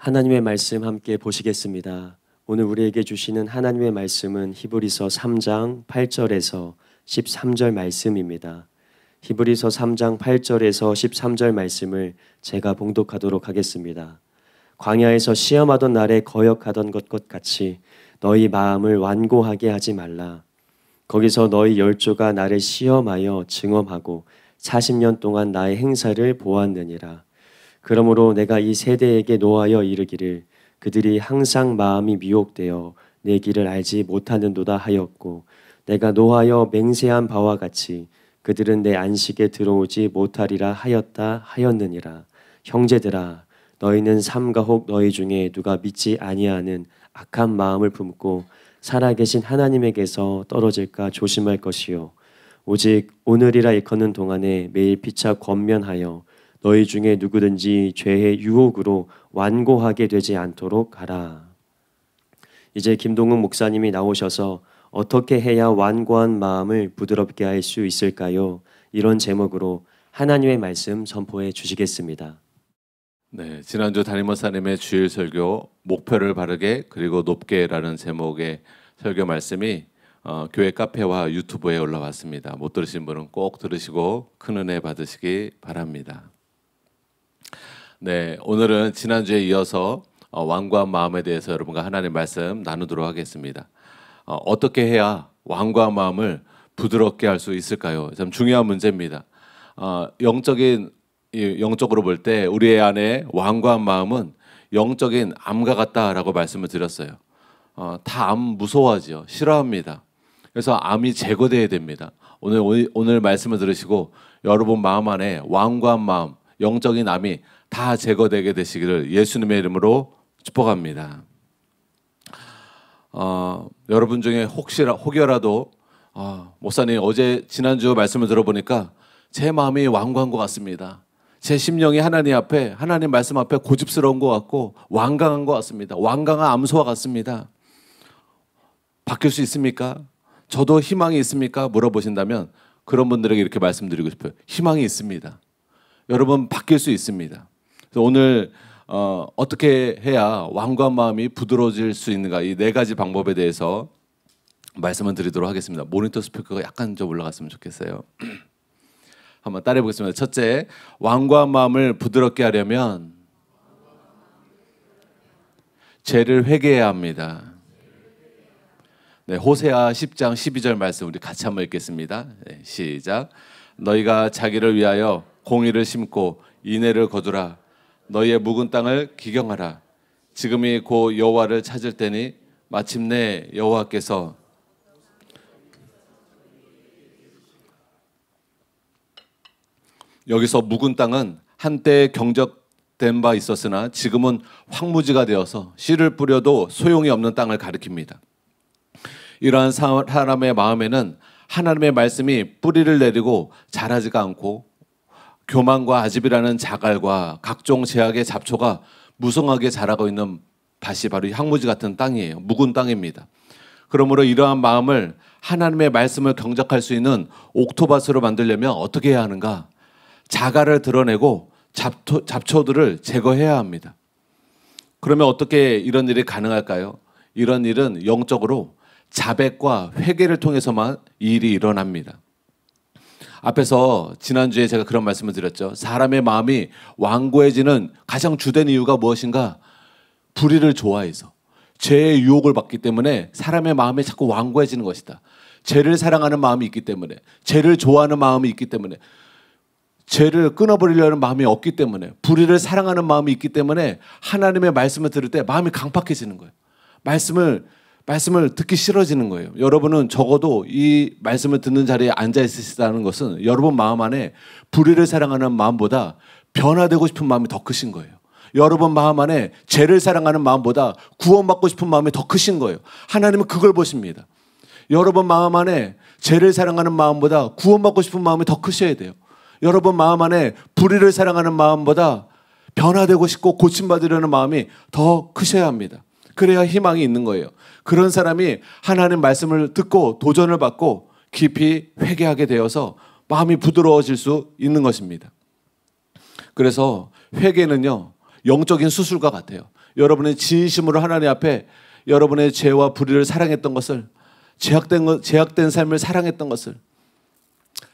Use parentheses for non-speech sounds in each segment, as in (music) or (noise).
하나님의 말씀 함께 보시겠습니다. 오늘 우리에게 주시는 하나님의 말씀은 히브리서 3장 8절에서 13절 말씀입니다. 히브리서 3장 8절에서 13절 말씀을 제가 봉독하도록 하겠습니다. 광야에서 시험하던 날에 거역하던 것 같이 너희 마음을 완고하게 하지 말라. 거기서 너희 열조가 나를 시험하여 증험하고 40년 동안 나의 행사를 보았느니라. 그러므로 내가 이 세대에게 노하여 이르기를 그들이 항상 마음이 미혹되어 내 길을 알지 못하는도다 하였고 내가 노하여 맹세한 바와 같이 그들은 내 안식에 들어오지 못하리라 하였다 하였느니라 형제들아 너희는 삼가 혹 너희 중에 누가 믿지 아니하는 악한 마음을 품고 살아계신 하나님에게서 떨어질까 조심할 것이요 오직 오늘이라 이컫는 동안에 매일 피차 권면하여 너희 중에 누구든지 죄의 유혹으로 완고하게 되지 않도록 하라. 이제 김동은 목사님이 나오셔서 어떻게 해야 완고한 마음을 부드럽게 할 수 있을까요? 이런 제목으로 하나님의 말씀 선포해 주시겠습니다. 네, 지난주 담임 목사님의 주일 설교 목표를 바르게 그리고 높게라는 제목의 설교 말씀이 어, 교회 카페와 유튜브에 올라왔습니다. 못 들으신 분은 꼭 들으시고 큰 은혜 받으시기 바랍니다. 네, 오늘은 지난주에 이어서 어, 완고 마음에 대해서 여러분과 하나님 말씀 나누도록 하겠습니다. 어, 어떻게 해야 완고 마음을 부드럽게 할 수 있을까요? 참 중요한 문제입니다. 어, 영적인 영적으로 볼 때 우리의 안에 완고 마음은 영적인 암과 같다라고 말씀을 드렸어요. 어, 다암 무서워하지 싫어합니다. 그래서 암이 제거돼야 됩니다. 오늘 오늘 말씀을 들으시고 여러분 마음 안에 완고 마음, 영적인 암이 다 제거되게 되시기를 예수님의 이름으로 축복합니다. 어, 여러분 중에 혹시라 혹여라도 어, 목사님 어제 지난주 말씀을 들어보니까 제 마음이 완고것 같습니다. 제 심령이 하나님 앞에 하나님 말씀 앞에 고집스러운 것 같고 완강한 것 같습니다. 완강한 암소와 같습니다. 바뀔 수 있습니까? 저도 희망이 있습니까? 물어보신다면 그런 분들에게 이렇게 말씀드리고 싶어요. 희망이 있습니다. 여러분 바뀔 수 있습니다. 그래서 오늘 어, 어떻게 해야 왕과 마음이 부드러워질 수 있는가 이 네 가지 방법에 대해서 말씀을 드리도록 하겠습니다. 모니터 스피커가 약간 좀 올라갔으면 좋겠어요. (clears throat) 한번 따라해 보겠습니다. 첫째, 왕과 마음을 부드럽게 하려면 죄를 회개해야 합니다. 네, 호세아 10장 12절 말씀 우리 같이 한번 읽겠습니다. 네, 시작. 너희가 자기를 위하여 공의를 심고 인애를 거두라. 너희의 묵은 땅을 기경하라. 지금이 고 여호와를 찾을 때니 마침내 여호와께서 여기서 묵은 땅은 한때 경적된 바 있었으나 지금은 황무지가 되어서 씨를 뿌려도 소용이 없는 땅을 가리킵니다. 이러한 사람의 마음에는 하나님의 말씀이 뿌리를 내리고 자라지가 않고 교만과 아집이라는 자갈과 각종 제약의 잡초가 무성하게 자라고 있는 밭이 바로 향무지 같은 땅이에요. 묵은 땅입니다. 그러므로 이러한 마음을 하나님의 말씀을 경작할 수 있는 옥토밭으로 만들려면 어떻게 해야 하는가? 자갈을 드러내고 잡초, 잡초들을 제거해야 합니다. 그러면 어떻게 이런 일이 가능할까요? 이런 일은 영적으로 자백과 회개를 통해서만 이 일이 일어납니다. 앞에서 지난주에 제가 그런 말씀을 드렸죠. 사람의 마음이 완고해지는 가장 주된 이유가 무엇인가? 불의를 좋아해서 죄의 유혹을 받기 때문에 사람의 마음이 자꾸 완고해지는 것이다. 죄를 사랑하는 마음이 있기 때문에 죄를 좋아하는 마음이 있기 때문에 죄를 끊어버리려는 마음이 없기 때문에 불의를 사랑하는 마음이 있기 때문에 하나님의 말씀을 들을 때 마음이 강팍해지는 거예요. 말씀을 말씀을 듣기 싫어지는 거예요. 여러분은 적어도 이 말씀을 듣는 자리에 앉아 있으시다는 것은 여러분 마음 안에 불의를 사랑하는 마음보다 변화되고 싶은 마음이 더 크신 거예요. 여러분 마음 안에 죄를 사랑하는 마음보다 구원받고 싶은 마음이 더 크신 거예요. 하나님은 그걸 보십니다. 여러분 마음 안에 죄를 사랑하는 마음보다 구원받고 싶은 마음이 더 크셔야 돼요. 여러분 마음 안에 불의를 사랑하는 마음보다 변화되고 싶고 고침받으려는 마음이 더 크셔야 합니다. 그래야 희망이 있는 거예요. 그런 사람이 하나님 말씀을 듣고 도전을 받고 깊이 회개하게 되어서 마음이 부드러워질 수 있는 것입니다. 그래서 회개는요, 영적인 수술과 같아요. 여러분의 진심으로 하나님 앞에 여러분의 죄와 불의를 사랑했던 것을 제약된 제약된 삶을 사랑했던 것을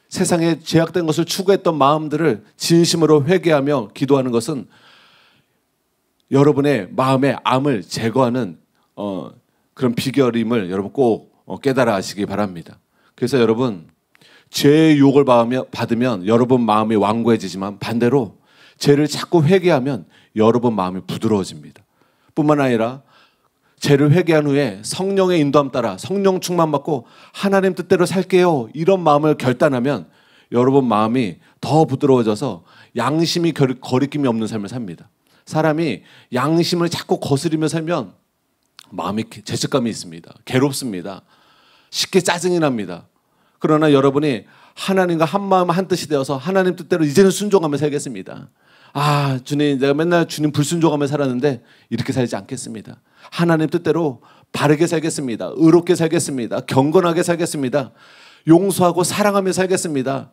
세상에 제약된 것을 추구했던 마음들을 진심으로 회개하며 기도하는 것은 여러분의 마음의 암을 제거하는 어, 그런 비결임을 여러분 꼭 어, 깨달아 하시기 바랍니다. 그래서 여러분 죄의 욕을 받으면 여러분 마음이 완고해지지만 반대로 죄를 자꾸 회개하면 여러분 마음이 부드러워집니다. 뿐만 아니라 죄를 회개한 후에 성령의 인도함 따라 성령 충만 받고 하나님 뜻대로 살게요. 이런 마음을 결단하면 여러분 마음이 더 부드러워져서 양심이 거리낌이 없는 삶을 삽니다. 사람이 양심을 자꾸 거스리며 살면 마음이 죄책감이 있습니다. 괴롭습니다. 쉽게 짜증이 납니다. 그러나 여러분이 하나님과 한 마음 한 뜻이 되어서 하나님 뜻대로 이제는 순종하며 살겠습니다. 아, 주님, 내가 맨날 주님 불순종하며 살았는데 이렇게 살지 않겠습니다. 하나님 뜻대로 바르게 살겠습니다. 의롭게 살겠습니다. 경건하게 살겠습니다. 용서하고 사랑하며 살겠습니다.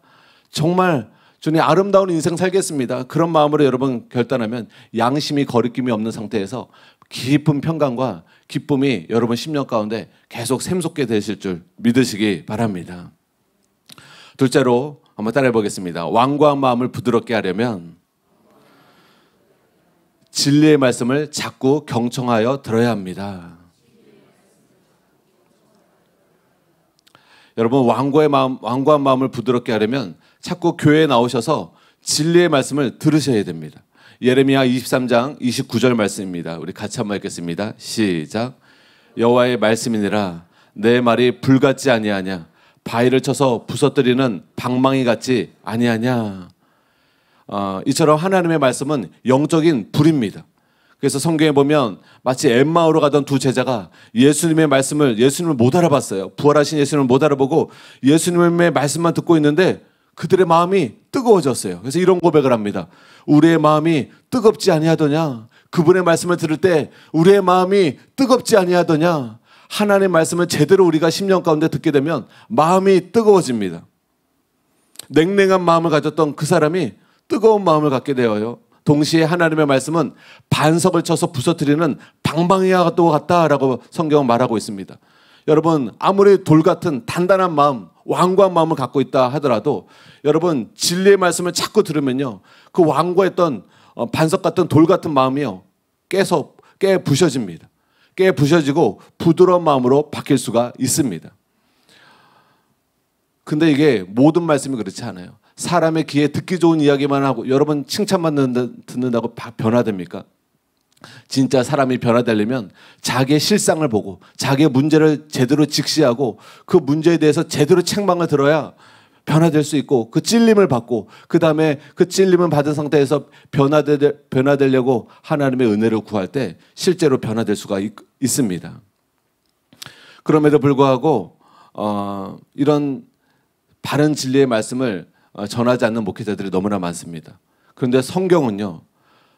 정말 주님 아름다운 인생 살겠습니다. 그런 마음으로 여러분 결단하면 양심이 거리낌이 없는 상태에서 깊은 평강과 기쁨이 여러분 심령 가운데 계속 샘솟게 되실 줄 믿으시기 바랍니다. 둘째로 한번 따라해 보겠습니다. 왕과 마음을 부드럽게 하려면 진리의 말씀을 자꾸 경청하여 들어야 합니다. 여러분 왕과의 마음 왕과 마음을 부드럽게 하려면 자꾸 교회에 나오셔서 진리의 말씀을 들으셔야 됩니다. 예레미야 23장 29절 말씀입니다. 우리 같이 한 번 읽겠습니다. 시작. 여호와의 말씀이니라 내 말이 불같지 아니하냐 바위를 쳐서 부서뜨리는 방망이 같지 아니하냐. 어, 이처럼 하나님의 말씀은 영적인 불입니다. 그래서 성경에 보면 마치 엠마오로 가던 두 제자가 예수님의 말씀을 예수님을 못 알아봤어요. 부활하신 예수님을 못 알아보고 예수님의 말씀만 듣고 있는데 그들의 마음이 뜨거워졌어요. 그래서 이런 고백을 합니다. 우리의 마음이 뜨겁지 아니하더냐? 그분의 말씀을 들을 때 우리의 마음이 뜨겁지 아니하더냐? 하나님의 말씀을 제대로 우리가 10년 가운데 듣게 되면 마음이 뜨거워집니다. 냉랭한 마음을 가졌던 그 사람이 뜨거운 마음을 갖게 되어요. 동시에 하나님의 말씀은 반석을 쳐서 부서뜨리는 방방이와 같다라고 성경은 말하고 있습니다. 여러분 아무리 돌 같은 단단한 마음, 왕과 마음을 갖고 있다 하더라도 여러분 진리의 말씀을 자꾸 들으면요 그왕과했던 어, 반석 같은 돌 같은 마음이요 깨서 깨 부셔집니다. 깨 부셔지고 부드러운 마음으로 바뀔 수가 있습니다. 근데 이게 모든 말씀이 그렇지 않아요. 사람의 귀에 듣기 좋은 이야기만 하고 여러분 칭찬만 듣는다고 변화됩니까? 진짜 사람이 변화되려면 자기의 실상을 보고 자기의 문제를 제대로 직시하고 그 문제에 대해서 제대로 책망을 들어야 변화될 수 있고 그 찔림을 받고 그 다음에 그 찔림을 받은 상태에서 변화되, 변화되려고 하나님의 은혜를 구할 때 실제로 변화될 수가 있, 습니다 그럼에도 불구하고 어, 이런 바른 진리의 말씀을 어, 전하지 않는 목회자들이 너무나 많습니다. 그런데 성경은요,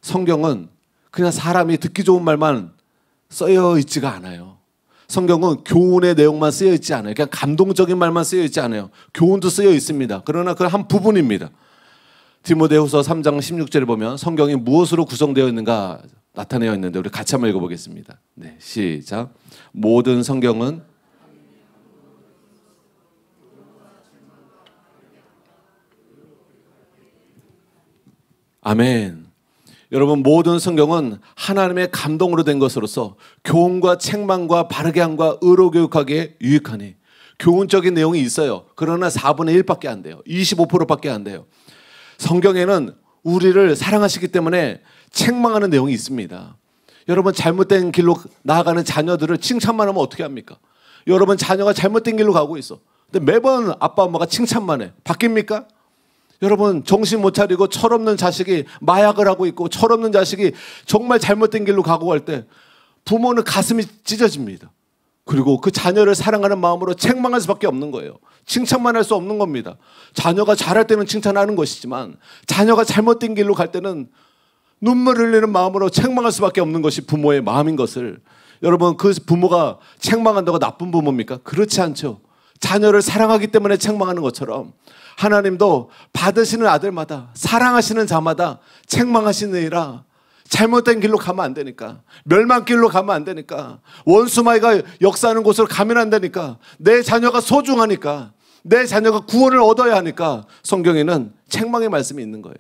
성경은 그냥 사람이 듣기 좋은 말만 쓰여 있지가 않아요. 성경은 교훈의 내용만 쓰여 있지 않아요. 그냥 감동적인 말만 쓰여 있지 않아요. 교훈도 쓰여 있습니다. 그러나 그 한 부분입니다. 디모데후서 3장 16절을 보면 성경이 무엇으로 구성되어 있는가 나타내어 있는데 우리 같이 한번 읽어보겠습니다. 네, 시작. 모든 성경은 아멘. 여러분 모든 성경은 하나님의 감동으로 된 것으로서 교훈과 책망과 바르게 함과 의로 교육하기에 유익하니 교훈적인 내용이 있어요. 그러나 4분의 1밖에 안 돼요. 25%밖에 안 돼요. 성경에는 우리를 사랑하시기 때문에 책망하는 내용이 있습니다. 여러분 잘못된 길로 나아가는 자녀들을 칭찬만 하면 어떻게 합니까? 여러분 자녀가 잘못된 길로 가고 있어. 근데 매번 아빠 엄마가 칭찬만 해. 바뀝니까? 여러분 정신 못 차리고 철없는 자식이 마약을 하고 있고 철없는 자식이 정말 잘못된 길로 가고 갈 때 부모는 가슴이 찢어집니다. 그리고 그 자녀를 사랑하는 마음으로 책망할 수밖에 없는 거예요. 칭찬만 할 수 없는 겁니다. 자녀가 잘할 때는 칭찬하는 것이지만 자녀가 잘못된 길로 갈 때는 눈물 흘리는 마음으로 책망할 수밖에 없는 것이 부모의 마음인 것을 여러분 그 부모가 책망한다고 나쁜 부모입니까? 그렇지 않죠. 자녀를 사랑하기 때문에 책망하는 것처럼 하나님도 받으시는 아들마다 사랑하시는 자마다 책망하시느니라 잘못된 길로 가면 안 되니까 멸망길로 가면 안 되니까 원수마이가 역사하는 곳으로 가면 안 되니까 내 자녀가 소중하니까 내 자녀가 구원을 얻어야 하니까 성경에는 책망의 말씀이 있는 거예요.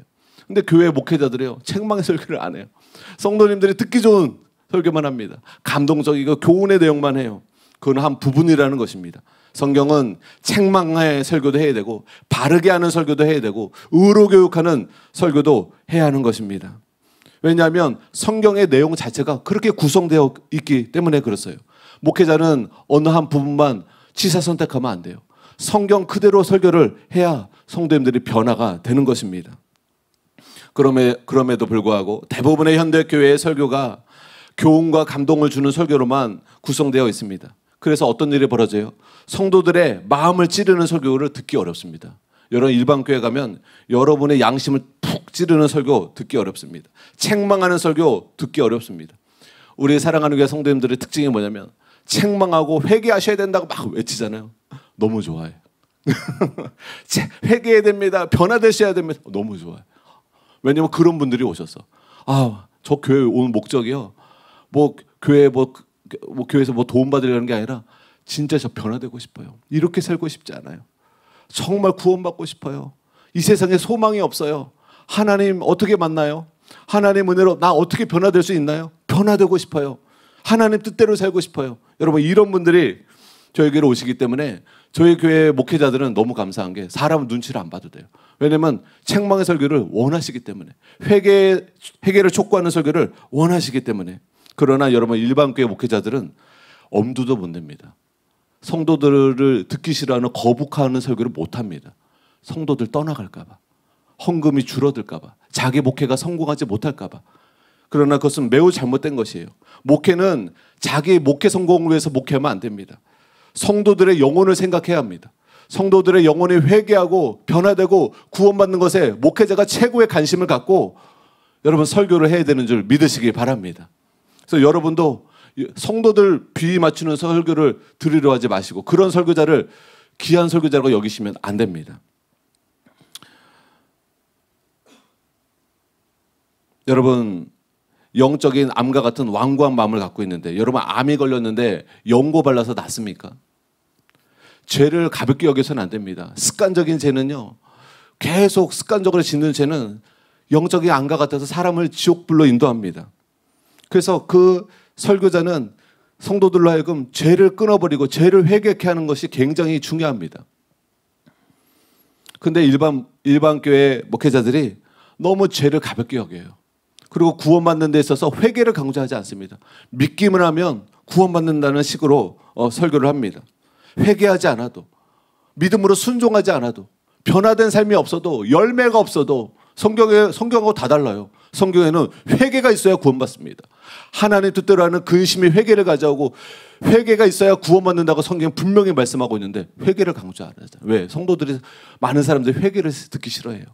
근데 교회 목회자들이요 책망의 설교를 안 해요. 성도님들이 듣기 좋은 설교만 합니다. 감동적이고 교훈의 내용만 해요. 그건 한 부분이라는 것입니다. 성경은 책망의 설교도 해야 되고 바르게 하는 설교도 해야 되고 의로 교육하는 설교도 해야 하는 것입니다. 왜냐하면 성경의 내용 자체가 그렇게 구성되어 있기 때문에 그렇어요. 목회자는 어느 한 부분만 치사 선택하면 안 돼요. 성경 그대로 설교를 해야 성도님들이 변화가 되는 것입니다. 그럼에도 불구하고 대부분의 현대교회의 설교가 교훈과 감동을 주는 설교로만 구성되어 있습니다. 그래서 어떤 일이 벌어져요? 성도들의 마음을 찌르는 설교를 듣기 어렵습니다. 여러 일반 교회 가면 여러분의 양심을 푹 찌르는 설교 듣기 어렵습니다. 책망하는 설교 듣기 어렵습니다. 우리 사랑하는 교회 성도님들의 특징이 뭐냐면 책망하고 회개하셔야 된다고 막 외치잖아요. 너무 좋아요. (laughs) 회개해야 됩니다. 변화되셔야 됩니다. 너무 좋아요. 왜냐면 그런 분들이 오셔서 아, 저 교회 온 목적이요. 뭐 교회 뭐 그, 뭐 교회에서 뭐 도움 받으려는 게 아니라 진짜 저 변화되고 싶어요. 이렇게 살고 싶지 않아요. 정말 구원받고 싶어요. 이 세상에 소망이 없어요. 하나님 어떻게 만나요? 하나님 은혜로 나 어떻게 변화될 수 있나요? 변화되고 싶어요. 하나님 뜻대로 살고 싶어요. 여러분 이런 분들이 저희 교회로 오시기 때문에 저희 교회 목회자들은 너무 감사한 게 사람 눈치를 안 봐도 돼요. 왜냐면 책망의 설교를 원하시기 때문에 회개 회개를 촉구하는 설교를 원하시기 때문에 그러나 여러분 일반 교회 목회자들은 엄두도 못 냅니다. 성도들을 듣기 싫어하는 거북하는 설교를 못 합니다. 성도들 떠나갈까봐, 헌금이 줄어들까봐, 자기 목회가 성공하지 못할까봐. 그러나 그것은 매우 잘못된 것이에요. 목회는 자기 목회 성공을 위해서 목회하면 안 됩니다. 성도들의 영혼을 생각해야 합니다. 성도들의 영혼이 회개하고 변화되고 구원받는 것에 목회자가 최고의 관심을 갖고 여러분 설교를 해야 되는 줄 믿으시기 바랍니다. 그래서 여러분도 성도들 비위 맞추는 설교를 들으려 하지 마시고 그런 설교자를 귀한 설교자라고 여기시면 안 됩니다. 여러분 영적인 암과 같은 완고한 마음을 갖고 있는데 여러분 암이 걸렸는데 연고 발라서 낫습니까? 죄를 가볍게 여겨서는 안 됩니다. 습관적인 죄는요. 계속 습관적으로 짓는 죄는 영적인 암과 같아서 사람을 지옥불로 인도합니다. 그래서 그 설교자는 성도들로 하여금 죄를 끊어버리고 죄를 회개케 하는 것이 굉장히 중요합니다. 근데 일반 일반 교회 목회자들이 너무 죄를 가볍게 여겨요. 그리고 구원받는 데 있어서 회개를 강조하지 않습니다. 믿기만 하면 구원받는다는 식으로 어, 설교를 합니다. 회개하지 않아도 믿음으로 순종하지 않아도 변화된 삶이 없어도 열매가 없어도 성경에 성경하고 다 달라요. 성경에는 회개가 있어야 구원받습니다. 하나님 뜻대로 하는 근심의 그 회개를 가져오고 회개가 있어야 구원받는다고 성경 분명히 말씀하고 있는데 회개를 강조 안하잖 왜? 성도들이 많은 사람들이 회개를 듣기 싫어해요.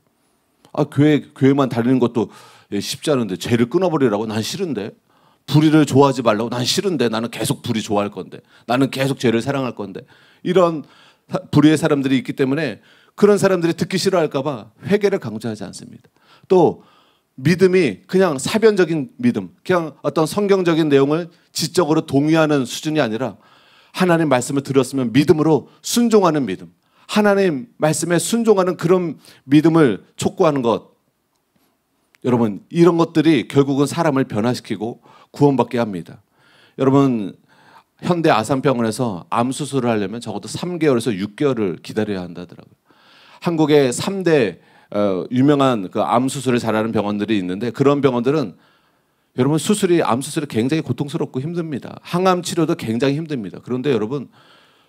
아 교회 교회만 다니는 것도 예, 쉽지 않은데 죄를 끊어버리라고 난 싫은데 불의를 좋아하지 말라고 난 싫은데 나는 계속 불의 좋아할 건데 나는 계속 죄를 사랑할 건데 이런 불의의 사람들이 있기 때문에 그런 사람들이 듣기 싫어할까봐 회개를 강조하지 않습니다. 또 믿음이 그냥 사변적인 믿음, 그냥 어떤 성경적인 내용을 지적으로 동의하는 수준이 아니라 하나님 말씀을 들었으면 믿음으로 순종하는 믿음, 하나님 말씀에 순종하는 그런 믿음을 촉구하는 것. 여러분, 이런 것들이 결국은 사람을 변화시키고 구원받게 합니다. 여러분, 현대 아산병원에서 암 수술을 하려면 적어도 3개월에서 6개월을 기다려야 한다더라고요. 한국의 3대 어, 유명한 그 암 수술을 잘하는 병원들이 있는데 그런 병원들은 여러분 수술이 암 수술이 굉장히 고통스럽고 힘듭니다. 항암 치료도 굉장히 힘듭니다. 그런데 여러분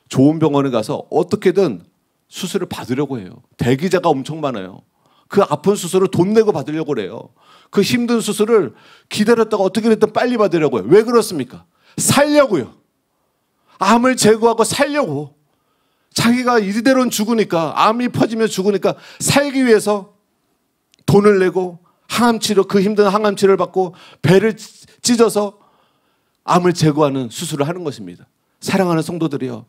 좋은 병원에 가서 어떻게든 수술을 받으려고 해요. 대기자가 엄청 많아요. 그 아픈 수술을 돈 내고 받으려고 그래요. 그 힘든 수술을 기다렸다가 어떻게 됐든 빨리 받으려고 해요. 왜 그렇습니까? 살려고요. 암을 제거하고 살려고. 자기가 이대로는 죽으니까 암이 퍼지며 죽으니까 살기 위해서 돈을 내고 항암치료 그 힘든 항암치료를 받고 배를 찢어서 암을 제거하는 수술을 하는 것입니다. 사랑하는 성도들이여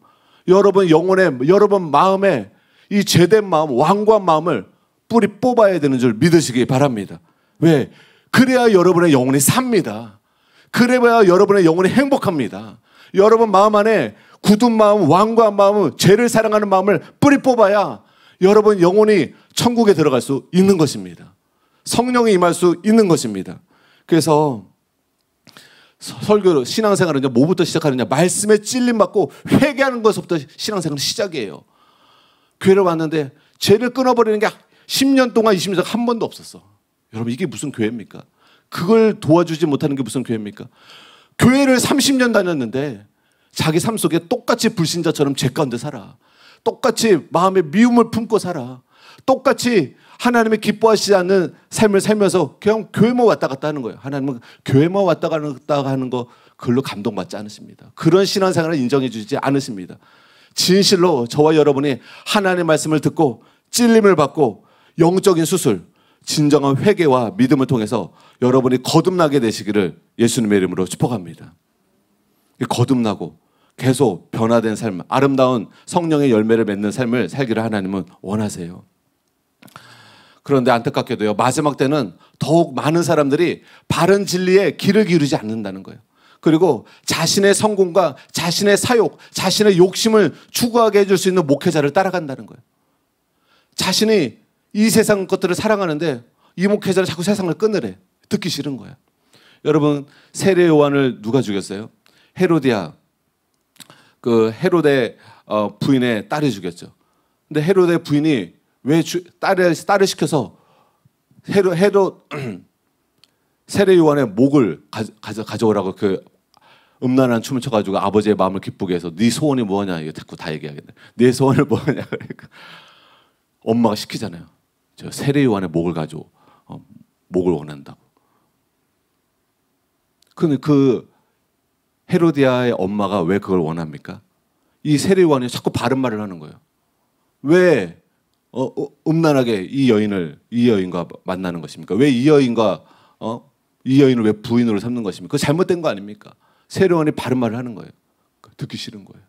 여러분 영혼에 여러분 마음에 이 죄된 마음 왕관 마음을 뿌리 뽑아야 되는 줄 믿으시기 바랍니다. 왜? 그래야 여러분의 영혼이 삽니다. 그래야 여러분의 영혼이 행복합니다. 여러분 마음 안에 굳은 마음, 왕과 마음, 죄를 사랑하는 마음을 뿌리 뽑아야 여러분 영혼이 천국에 들어갈 수 있는 것입니다. 성령이 임할 수 있는 것입니다. 그래서 설교 신앙생활은 뭐부터 시작하느냐? 말씀에 찔림 받고 회개하는 것부터 신앙생활 시작이에요. 교회를 왔는데 죄를 끊어버리는 게 10년 동안 20년 동안 한 번도 없었어. 여러분 이게 무슨 교회입니까? 그걸 도와주지 못하는 게 무슨 교회입니까? 교회를 30년 다녔는데 자기 삶 속에 똑같이 불신자처럼 죄 가운데 살아. 똑같이 마음의 미움을 품고 살아. 똑같이 하나님의 기뻐하시지 않는 삶을 살면서 그냥 교회만 왔다 갔다 하는 거예요. 하나님은 교회만 왔다 갔다 하는 거 글로 감동받지 않으십니다. 그런 신앙생활을 인정해 주지 않으십니다. 진실로 저와 여러분이 하나님의 말씀을 듣고 찔림을 받고 영적인 수술, 진정한 회개와 믿음을 통해서 여러분이 거듭나게 되시기를 예수님의 이름으로 축복합니다. 거듭나고 계속 변화된 삶, 아름다운 성령의 열매를 맺는 삶을 살기를 하나님은 원하세요. 그런데 안타깝게도요, 마지막 때는 더욱 많은 사람들이 바른 진리에 길을 기르지 않는다는 거예요. 그리고 자신의 성공과 자신의 사욕, 자신의 욕심을 추구하게 해줄 수 있는 목회자를 따라간다는 거예요. 자신이 이 세상 것들을 사랑하는데 이 목회자를 자꾸 세상을 끊으래. 듣기 싫은 거예요 여러분, 세례 요한을 누가 죽였어요? 헤로디아 그헤로의 어, 부인의 딸이 죽였죠. 근데 헤롯의 부인이 왜 주, 딸을 딸을 시켜서 헤롯 헤롯 (clears throat) 세례 요한의 목을 가져 가져오라고 그 음란한 춤을 춰가지고 아버지의 마음을 기쁘게 해서 네 소원이 뭐냐 이거 자꾸 다 얘기하겠네. 네 소원을 뭐냐 그러니까 엄마가 시키잖아요. 저 세례 요한의 목을 가져 어, 목을 원한다고. 근데 그 헤로디아의 엄마가 왜 그걸 원합니까? 이세례요이 자꾸 바른 말을 하는 거예요. 왜 어, 어, 음란하게 이 여인을 이 여인과 만나는 것입니까? 왜 이 여인과 어? 이 여인을 왜 부인으로 삼는 것입니까? 그 잘못된 거 아닙니까? 세례원이 바른 말을 하는 거예요. 듣기 싫은 거예요.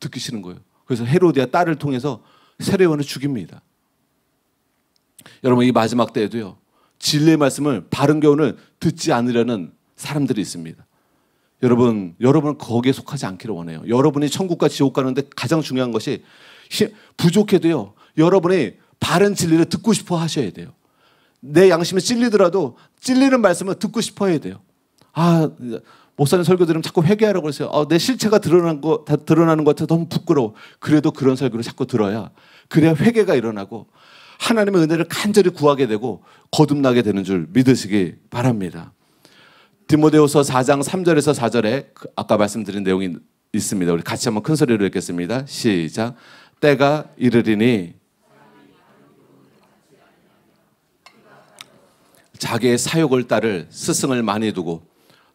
듣기 싫은 거예요. 그래서 헤로디아 딸을 통해서 세례원을 죽입니다. 여러분 이 마지막 때에도요 진리의 말씀을 바른 교훈을 듣지 않으려는 사람들이 있습니다. 여러분, 여러분은 거기에 속하지 않기를 원해요. 여러분이 천국과 지옥 가는데 가장 중요한 것이 부족해도요. 여러분이 바른 진리를 듣고 싶어 하셔야 돼요. 내 양심에 찔리더라도 찔리는 말씀을 듣고 싶어 해야 돼요. 아, 목사님 설교 들으면 자꾸 회개하라고 그러세요. 아, 내 실체가 드러난 거, 다 드러나는 것 같아 너무 부끄러워. 그래도 그런 설교를 자꾸 들어야 그래야 회개가 일어나고 하나님의 은혜를 간절히 구하게 되고 거듭나게 되는 줄 믿으시기 바랍니다. 디모데후서 4장 3절에서 4절에 그 아까 말씀드린 내용이 있습니다. 우리 같이 한번 큰 소리로 읽겠습니다. 시작. 때가 이르리니 자기의 사욕을 따를 스승을 많이 두고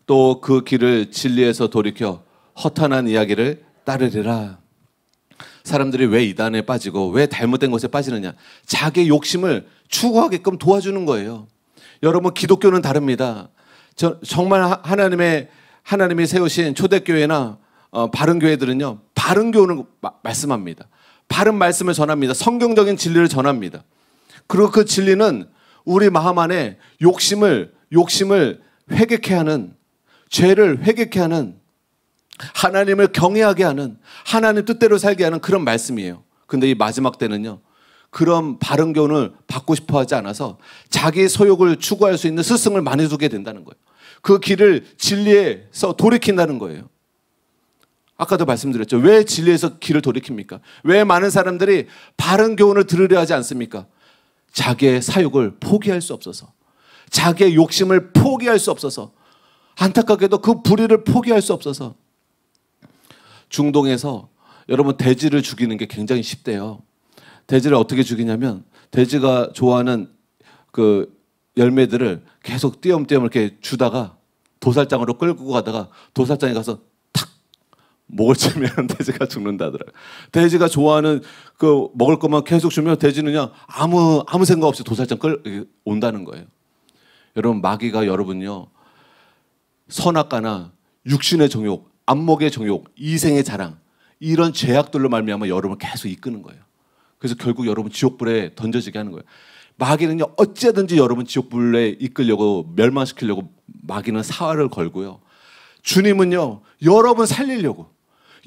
또 그 길을 진리에서 돌이켜 허탄한 이야기를 따르리라. 사람들이 왜 이단에 빠지고 왜 잘못된 것에 빠지느냐. 자기의 욕심을 추구하게끔 도와주는 거예요. 여러분 기독교는 다릅니다. 정말 하나님의 하나님이 세우신 초대교회나 어, 바른 교회들은요 바른 교훈을 마, 말씀합니다. 바른 말씀을 전합니다. 성경적인 진리를 전합니다. 그리고 그 진리는 우리 마음 안에 욕심을 욕심을 회개케 하는 죄를 회개케 하는 하나님을 경외하게 하는 하나님 뜻대로 살게 하는 그런 말씀이에요. 근데 이 마지막 때는요. 그런 바른 교훈을 받고 싶어 하지 않아서 자기 소욕을 추구할 수 있는 스승을 많이 두게 된다는 거예요. 그 길을 진리에서 돌이킨다는 거예요. 아까도 말씀드렸죠. 왜 진리에서 길을 돌이킵니까? 왜 많은 사람들이 바른 교훈을 들으려 하지 않습니까? 자기의 사욕을 포기할 수 없어서, 자기의 욕심을 포기할 수 없어서, 안타깝게도 그 불의를 포기할 수 없어서, 중동에서 여러분 돼지를 죽이는 게 굉장히 쉽대요. 돼지를 어떻게 죽이냐면, 돼지가 좋아하는 그 열매들을 계속 띄엄띄엄 이렇게 주다가 도살장으로 끌고 가다가 도살장에 가서 탁 목을 치면 (laughs) 돼지가 죽는다더라. 돼지가 좋아하는 그 먹을 것만 계속 주면 돼지는요 아무 아무 생각 없이 도살장 끌 온다는 거예요. 여러분 마귀가 여러분요 선악가나 육신의 정욕, 안목의 정욕, 이생의 자랑 이런 죄악들로 말미암아 여러분을 계속 이끄는 거예요. 그래서 결국 여러분 지옥불에 던져지게 하는 거예요. 마귀는요 어찌하든지 여러분 지옥불에 이끌려고 멸망시키려고 마귀는 사활을 걸고요. 주님은요 여러분 살리려고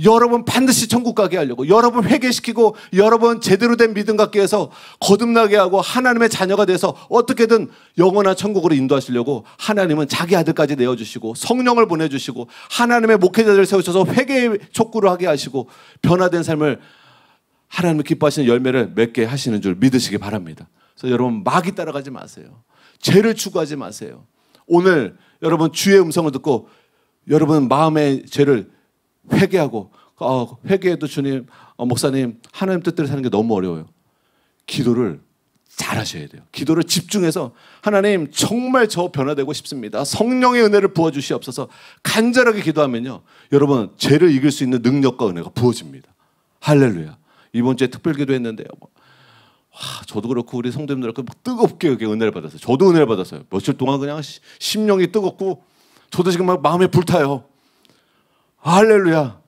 여러분 반드시 천국 가게 하려고 여러분 회개시키고 여러분 제대로 된 믿음 갖기 해서 거듭나게 하고 하나님의 자녀가 돼서 어떻게든 영원한 천국으로 인도하시려고 하나님은 자기 아들까지 내어주시고 성령을 보내주시고 하나님의 목회자들을 세우셔서 회개의 촉구를 하게 하시고 변화된 삶을 하나님 기뻐하시는 열매를 맺게 하시는 줄 믿으시기 바랍니다. 그래서 여러분 마귀 따라가지 마세요. 죄를 추구하지 마세요. 오늘 여러분 주의 음성을 듣고 여러분 마음의 죄를 회개하고 어, 회개해도 주님 어, 목사님 하나님 뜻대로 사는 게 너무 어려워요. 기도를 잘 하셔야 돼요. 기도를 집중해서 하나님 정말 저 변화되고 싶습니다. 성령의 은혜를 부어 주시옵소서. 간절하게 기도하면요. 여러분 죄를 이길 수 있는 능력과 은혜가 부어집니다. 할렐루야. 이번 주에 특별 기도했는데요. 와, 저도 그렇고 우리 성도님들 그렇고 뜨겁게 이렇게 은혜를 받았어요. 저도 은혜를 받았어요. 며칠 동안 그냥 심령이 뜨겁고 저도 지금 막 마음에 불타요. 할렐루야.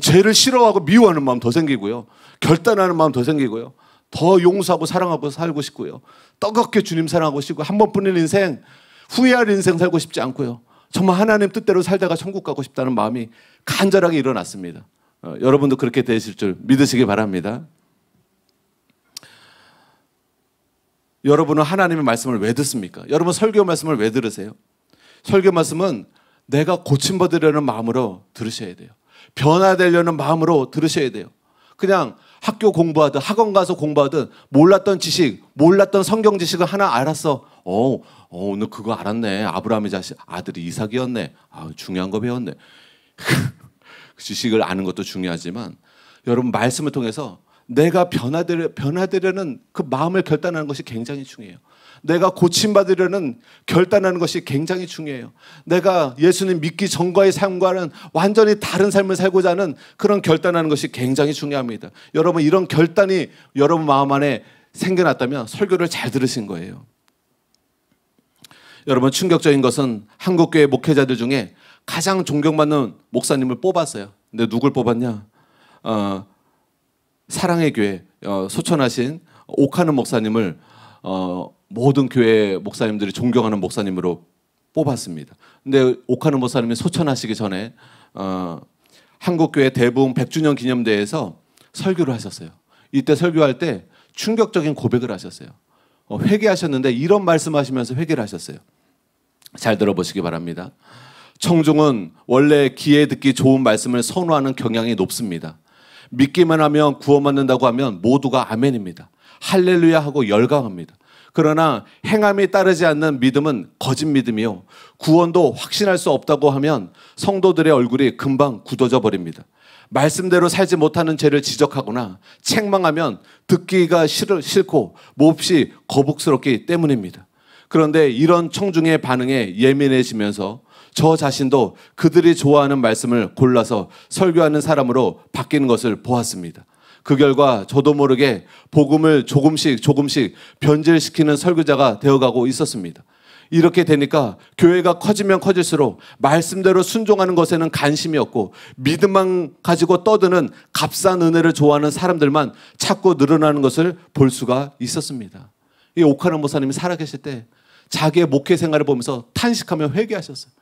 죄를 싫어하고 미워하는 마음 더 생기고요. 결단하는 마음 더 생기고요. 더 용서하고 사랑하고 살고 싶고요. 뜨겁게 주님 사랑하고 싶고 한 번뿐인 인생 후회할 인생 살고 싶지 않고요. 정말 하나님 뜻대로 살다가 천국 가고 싶다는 마음이 간절하게 일어났습니다. 어, 여러분도 그렇게 되실 줄 믿으시기 바랍니다. 여러분은 하나님의 말씀을 왜 듣습니까? 여러분 설교 말씀을 왜 들으세요? 설교 말씀은 내가 고침받으려는 마음으로 들으셔야 돼요. 변화되려는 마음으로 들으셔야 돼요. 그냥 학교 공부하든 학원 가서 공부하든 몰랐던 지식, 몰랐던 성경 지식을 하나 알았어. 어, 어 오늘 그거 알았네. 아브라함의 자식 아들이 이삭이었네. 아, 중요한 거 배웠네. (laughs) 그 지식을 아는 것도 중요하지만 여러분 말씀을 통해서 내가 변화되려, 변화되려는 그 마음을 결단하는 것이 굉장히 중요해요. 내가 고침받으려는 결단하는 것이 굉장히 중요해요. 내가 예수님 믿기 전과의 삶과는 완전히 다른 삶을 살고자 하는 그런 결단하는 것이 굉장히 중요합니다. 여러분, 이런 결단이 여러분 마음 안에 생겨났다면 설교를 잘 들으신 거예요. 여러분, 충격적인 것은 한국교회 목회자들 중에 가장 존경받는 목사님을 뽑았어요. 근데 누굴 뽑았냐? 어, 사랑의 교회 어, 소천하신 옥하는 목사님을 어, 모든 교회 목사님들이 존경하는 목사님으로 뽑았습니다. 근데 옥하는 목사님이 소천하시기 전에 어, 한국교회 대부흥 100주년 기념대에서 설교를 하셨어요. 이때 설교할 때 충격적인 고백을 하셨어요. 어, 회개하셨는데 이런 말씀하시면서 회개를 하셨어요. 잘 들어보시기 바랍니다. 청중은 원래 귀에 듣기 좋은 말씀을 선호하는 경향이 높습니다. 믿기만 하면 구원받는다고 하면 모두가 아멘입니다. 할렐루야 하고 열광합니다. 그러나 행함이 따르지 않는 믿음은 거짓 믿음이요. 구원도 확신할 수 없다고 하면 성도들의 얼굴이 금방 굳어져 버립니다. 말씀대로 살지 못하는 죄를 지적하거나 책망하면 듣기가 싫, 싫고 몹시 거북스럽기 때문입니다. 그런데 이런 청중의 반응에 예민해지면서 저 자신도 그들이 좋아하는 말씀을 골라서 설교하는 사람으로 바뀌는 것을 보았습니다. 그 결과 저도 모르게 복음을 조금씩 조금씩 변질시키는 설교자가 되어가고 있었습니다. 이렇게 되니까 교회가 커지면 커질수록 말씀대로 순종하는 것에는 관심이 없고 믿음만 가지고 떠드는 값싼 은혜를 좋아하는 사람들만 찾고 늘어나는 것을 볼 수가 있었습니다. 이 오카나 목사님이 살아계실 때 자기의 목회 생활을 보면서 탄식하며 회개하셨어요.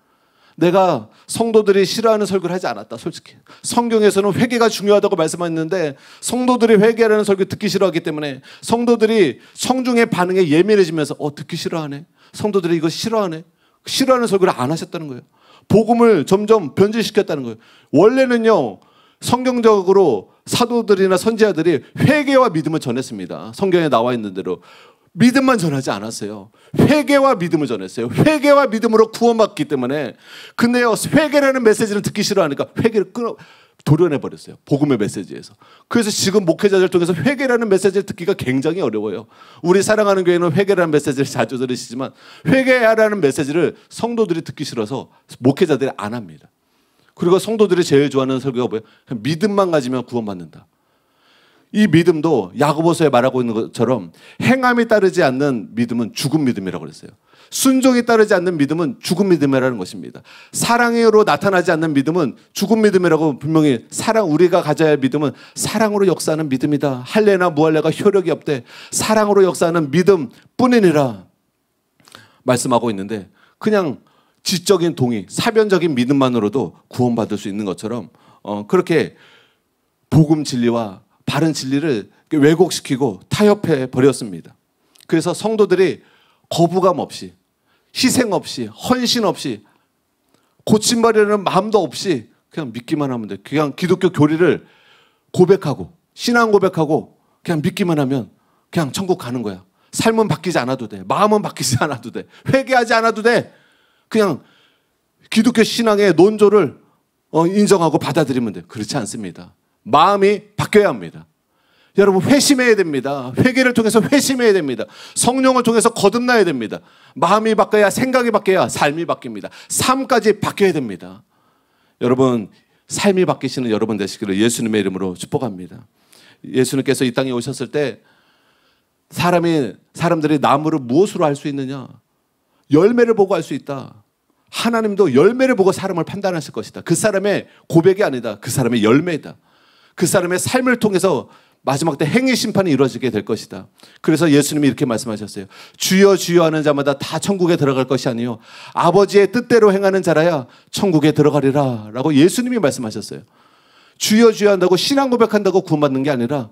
내가 성도들이 싫어하는 설교를 하지 않았다. 솔직히 성경에서는 회개가 중요하다고 말씀하셨는데 성도들이 회개라는 설교 듣기 싫어하기 때문에 성도들이 성중의 반응에 예민해지면서 어 듣기 싫어하네. 성도들이 이거 싫어하네. 싫어하는 설교를 안 하셨다는 거예요. 복음을 점점 변질시켰다는 거예요. 원래는요. 성경적으로 사도들이나 선지자들이 회개와 믿음을 전했습니다. 성경에 나와 있는 대로 믿음만 전하지 않았어요. 회개와 믿음을 전했어요. 회개와 믿음으로 구원받기 때문에 근데요 회개라는 메시지를 듣기 싫어하니까 회개를 끊어 도려내 버렸어요. 복음의 메시지에서. 그래서 지금 목회자들 통해서 회개라는 메시지를 듣기가 굉장히 어려워요. 우리 사랑하는 교회는 회개라는 메시지를 자주 들으시지만 회개하라는 메시지를 성도들이 듣기 싫어서 목회자들이 안 합니다. 그리고 성도들이 제일 좋아하는 설교가 뭐예요? 믿음만 가지면 구원받는다. 이 믿음도 야고보서에 말하고 있는 것처럼 행함이 따르지 않는 믿음은 죽은 믿음이라고 그랬어요. 순종이 따르지 않는 믿음은 죽은 믿음이라는 것입니다. 사랑으로 나타나지 않는 믿음은 죽은 믿음이라고 분명히 사랑 우리가 가져야 할 믿음은 사랑으로 역사하는 믿음이다. 할례나 무할례가 효력이 없대. 사랑으로 역사하는 믿음뿐이니라 말씀하고 있는데 그냥 지적인 동의, 사변적인 믿음만으로도 구원받을 수 있는 것처럼 어, 그렇게 복음 진리와 바른 진리를 왜곡시키고 타협해 버렸습니다. 그래서 성도들이 거부감 없이 희생 없이 헌신 없이 고침받으려는 마음도 없이 그냥 믿기만 하면 돼. 그냥 기독교 교리를 고백하고 신앙 고백하고 그냥 믿기만 하면 그냥 천국 가는 거야. 삶은 바뀌지 않아도 돼. 마음은 바뀌지 않아도 돼. 회개하지 않아도 돼. 그냥 기독교 신앙의 논조를 어, 인정하고 받아들이면 돼. 그렇지 않습니다. 마음이 바뀌어야 합니다. 여러분 회심해야 됩니다. 회개를 통해서 회심해야 됩니다. 성령을 통해서 거듭나야 됩니다. 마음이 바뀌어야 생각이 바뀌어야 삶이 바뀝니다. 삶까지 바뀌어야 됩니다. 여러분 삶이 바뀌시는 여러분 되시기를 예수님의 이름으로 축복합니다. 예수님께서 이 땅에 오셨을 때 사람이 사람들이 나무를 무엇으로 알수 있느냐? 열매를 보고 알 수 있다. 하나님도 열매를 보고 사람을 판단하실 것이다. 그 사람의 고백이 아니다. 그 사람의 열매이다. 그 사람의 삶을 통해서 마지막 때 행위 심판이 이루어지게 될 것이다. 그래서 예수님이 이렇게 말씀하셨어요. 주여 주여 하는 자마다 다 천국에 들어갈 것이 아니요 아버지의 뜻대로 행하는 자라야 천국에 들어가리라라고 예수님이 말씀하셨어요. 주여 주여 한다고 신앙 고백한다고 구원받는 게 아니라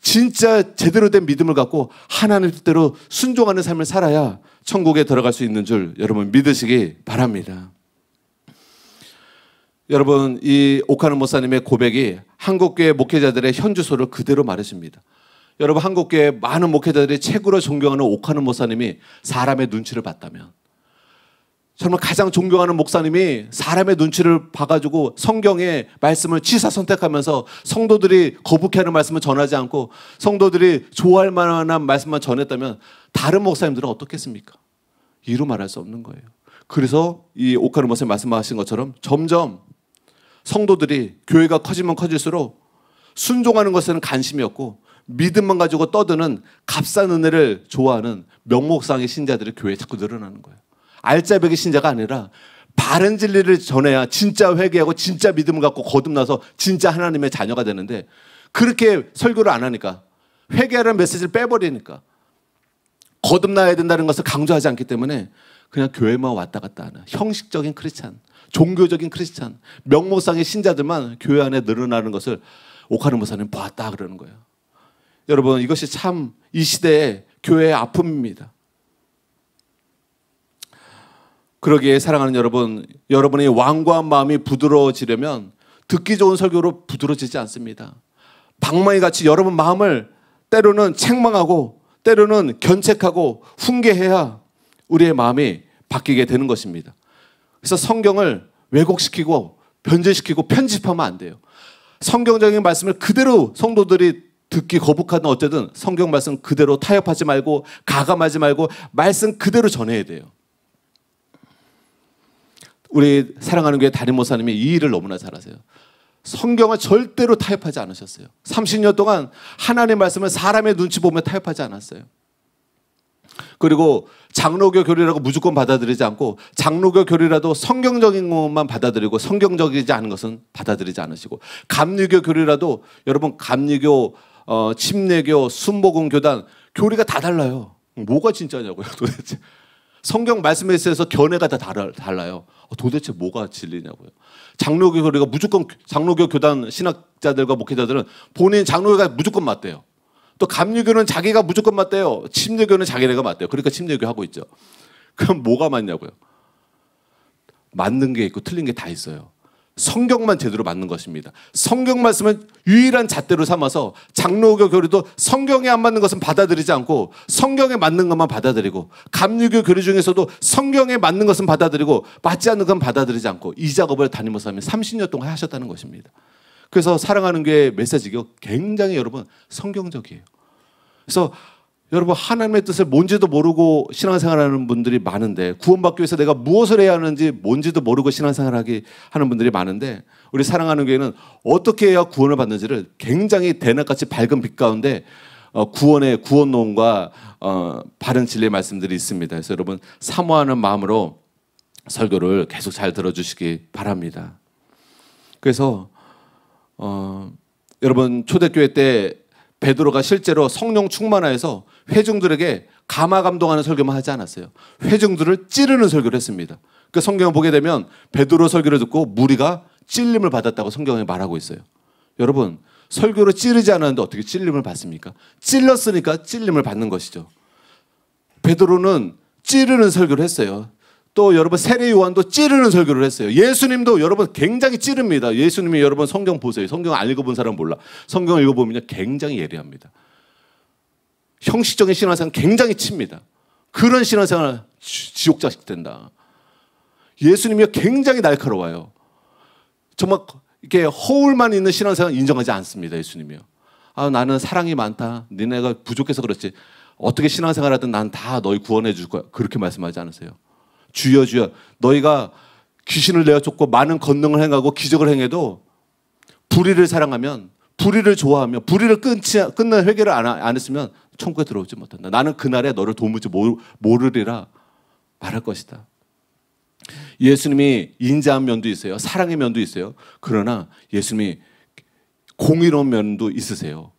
진짜 제대로 된 믿음을 갖고 하나님 뜻대로 순종하는 삶을 살아야 천국에 들어갈 수 있는 줄 여러분 믿으시기 바랍니다. 여러분 이 오카는 목사님의 고백이 한국교회 목회자들의 현주소를 그대로 말해줍니다. 여러분 한국교회 많은 목회자들이 책으로 존경하는 오카는 목사님이 사람의 눈치를 봤다면 정말 가장 존경하는 목사님이 사람의 눈치를 봐가지고 성경의 말씀을 취사 선택하면서 성도들이 거북해하는 말씀을 전하지 않고 성도들이 좋아할 만한 말씀만 전했다면 다른 목사님들은 어떻겠습니까? 이루 말할 수 없는 거예요. 그래서 이오카르모스 말씀하신 것처럼 점점 성도들이 교회가 커지면 커질수록 순종하는 것에는 관심이 없고 믿음만 가지고 떠드는 값싼 은혜를 좋아하는 명목상의 신자들이 교회에 자꾸 늘어나는 거예요. 알짜배기 신자가 아니라 바른 진리를 전해야 진짜 회개하고 진짜 믿음을 갖고 거듭나서 진짜 하나님의 자녀가 되는데 그렇게 설교를 안 하니까 회개하라는 메시지를 빼버리니까 거듭나야 된다는 것을 강조하지 않기 때문에 그냥 교회만 왔다 갔다 하는 형식적인 크리스찬 종교적인 크리스찬, 명목상의 신자들만 교회 안에 늘어나는 것을 오카르 목사는 봤다 그러는 거예요. 여러분 이것이 참 이 시대의 교회의 아픔입니다. 그러기에 사랑하는 여러분, 여러분의 왕과 마음이 부드러워지려면 듣기 좋은 설교로 부드러워지지 않습니다. 방망이 같이 여러분 마음을 때로는 책망하고 때로는 견책하고 훈계해야 우리의 마음이 바뀌게 되는 것입니다. 그래서 성경을 왜곡시키고 변제시키고 편집하면 안 돼요. 성경적인 말씀을 그대로 성도들이 듣기 거북하든 어쨌든 성경 말씀 그대로 타협하지 말고 가감하지 말고 말씀 그대로 전해야 돼요. 우리 사랑하는 교회 담임 목사님이 이 일을 너무나 잘하세요. 성경을 절대로 타협하지 않으셨어요. 30년 동안 하나님의 말씀을 사람의 눈치 보며 타협하지 않았어요. 그리고 장로교 교리라고 무조건 받아들이지 않고 장로교 교리라도 성경적인 것만 받아들이고 성경적이지 않은 것은 받아들이지 않으시고 감리교 교리라도 여러분 감리교 어, 침례교 순복음 교단 교리가 다 달라요. 뭐가 진짜냐고요 도대체. 성경 말씀에 있어서 견해가 다 달라, 요 어, 도대체 뭐가 진리냐고요. 장로교 교리가 무조건 장로교 교단 신학자들과 목회자들은 본인 장로교가 무조건 맞대요. 또 감리교는 자기가 무조건 맞대요. 침례교는 자기네가 맞대요. 그러니까 침례교 하고 있죠. 그럼 뭐가 맞냐고요? 맞는 게 있고 틀린 게 다 있어요. 성경만 제대로 맞는 것입니다. 성경 말씀은 유일한 잣대로 삼아서 장로교 교리도 성경에 안 맞는 것은 받아들이지 않고 성경에 맞는 것만 받아들이고 감리교 교리 중에서도 성경에 맞는 것은 받아들이고 맞지 않는 건 받아들이지 않고 이 작업을 다니면서 하면 30년 동안 하셨다는 것입니다. 그래서 사랑하는 교회 메시지가 굉장히 여러분 성경적이에요. 그래서 여러분 하나님의 뜻을 뭔지도 모르고 신앙생활하는 분들이 많은데 구원받기 위해서 내가 무엇을 해야 하는지 뭔지도 모르고 신앙생활하기 하는 분들이 많은데 우리 사랑하는 교회는 어떻게 해야 구원을 받는지를 굉장히 대낮같이 밝은 빛 가운데 어, 구원의 구원론과 어, 바른 진리의 말씀들이 있습니다. 그래서 여러분 사모하는 마음으로 설교를 계속 잘 들어주시기 바랍니다. 그래서 어, 여러분 초대교회 때 베드로가 실제로 성령 충만하여서 회중들에게 가마 감동하는 설교만 하지 않았어요. 회중들을 찌르는 설교를 했습니다. 그 성경을 보게 되면 베드로 설교를 듣고 무리가 찔림을 받았다고 성경에 말하고 있어요. 여러분 설교를 찌르지 않았는데 어떻게 찔림을 받습니까? 찔렀으니까 찔림을 받는 것이죠. 베드로는 찌르는 설교를 했어요. 또 여러분 세례 요한도 찌르는 설교를 했어요. 예수님도 여러분 굉장히 찌릅니다. 예수님이 여러분 성경 보세요. 성경 안 읽어본 사람 몰라. 성경 을 읽어보면 굉장히 예리합니다. 형식적인 신화상 굉장히 칩니다. 그런 신앙생활 지옥 자식 된다. 예수님이 굉장히 날카로워요. 정말 이렇게 허울만 있는 신앙생활 인정하지 않습니다. 예수님이요. 아 나는 사랑이 많다. 니네가 부족해서 그렇지. 어떻게 신앙생활하든 난 다 너희 구원해 줄 거야. 그렇게 말씀하지 않으세요. 주여 주여 너희가 귀신을 내어 줬고 많은 권능을 행하고 기적을 행해도 불의를 사랑하면 불의를 좋아하며 불의를 끊지 끝나 회개를 안, 안 했으면 천국에 들어오지 못한다. 나는 그날에 너를 도무지 모르리라 말할 것이다. 예수님이 인자한 면도 있어요. 사랑의 면도 있어요. 그러나 예수님이 공의로운 면도 있으세요.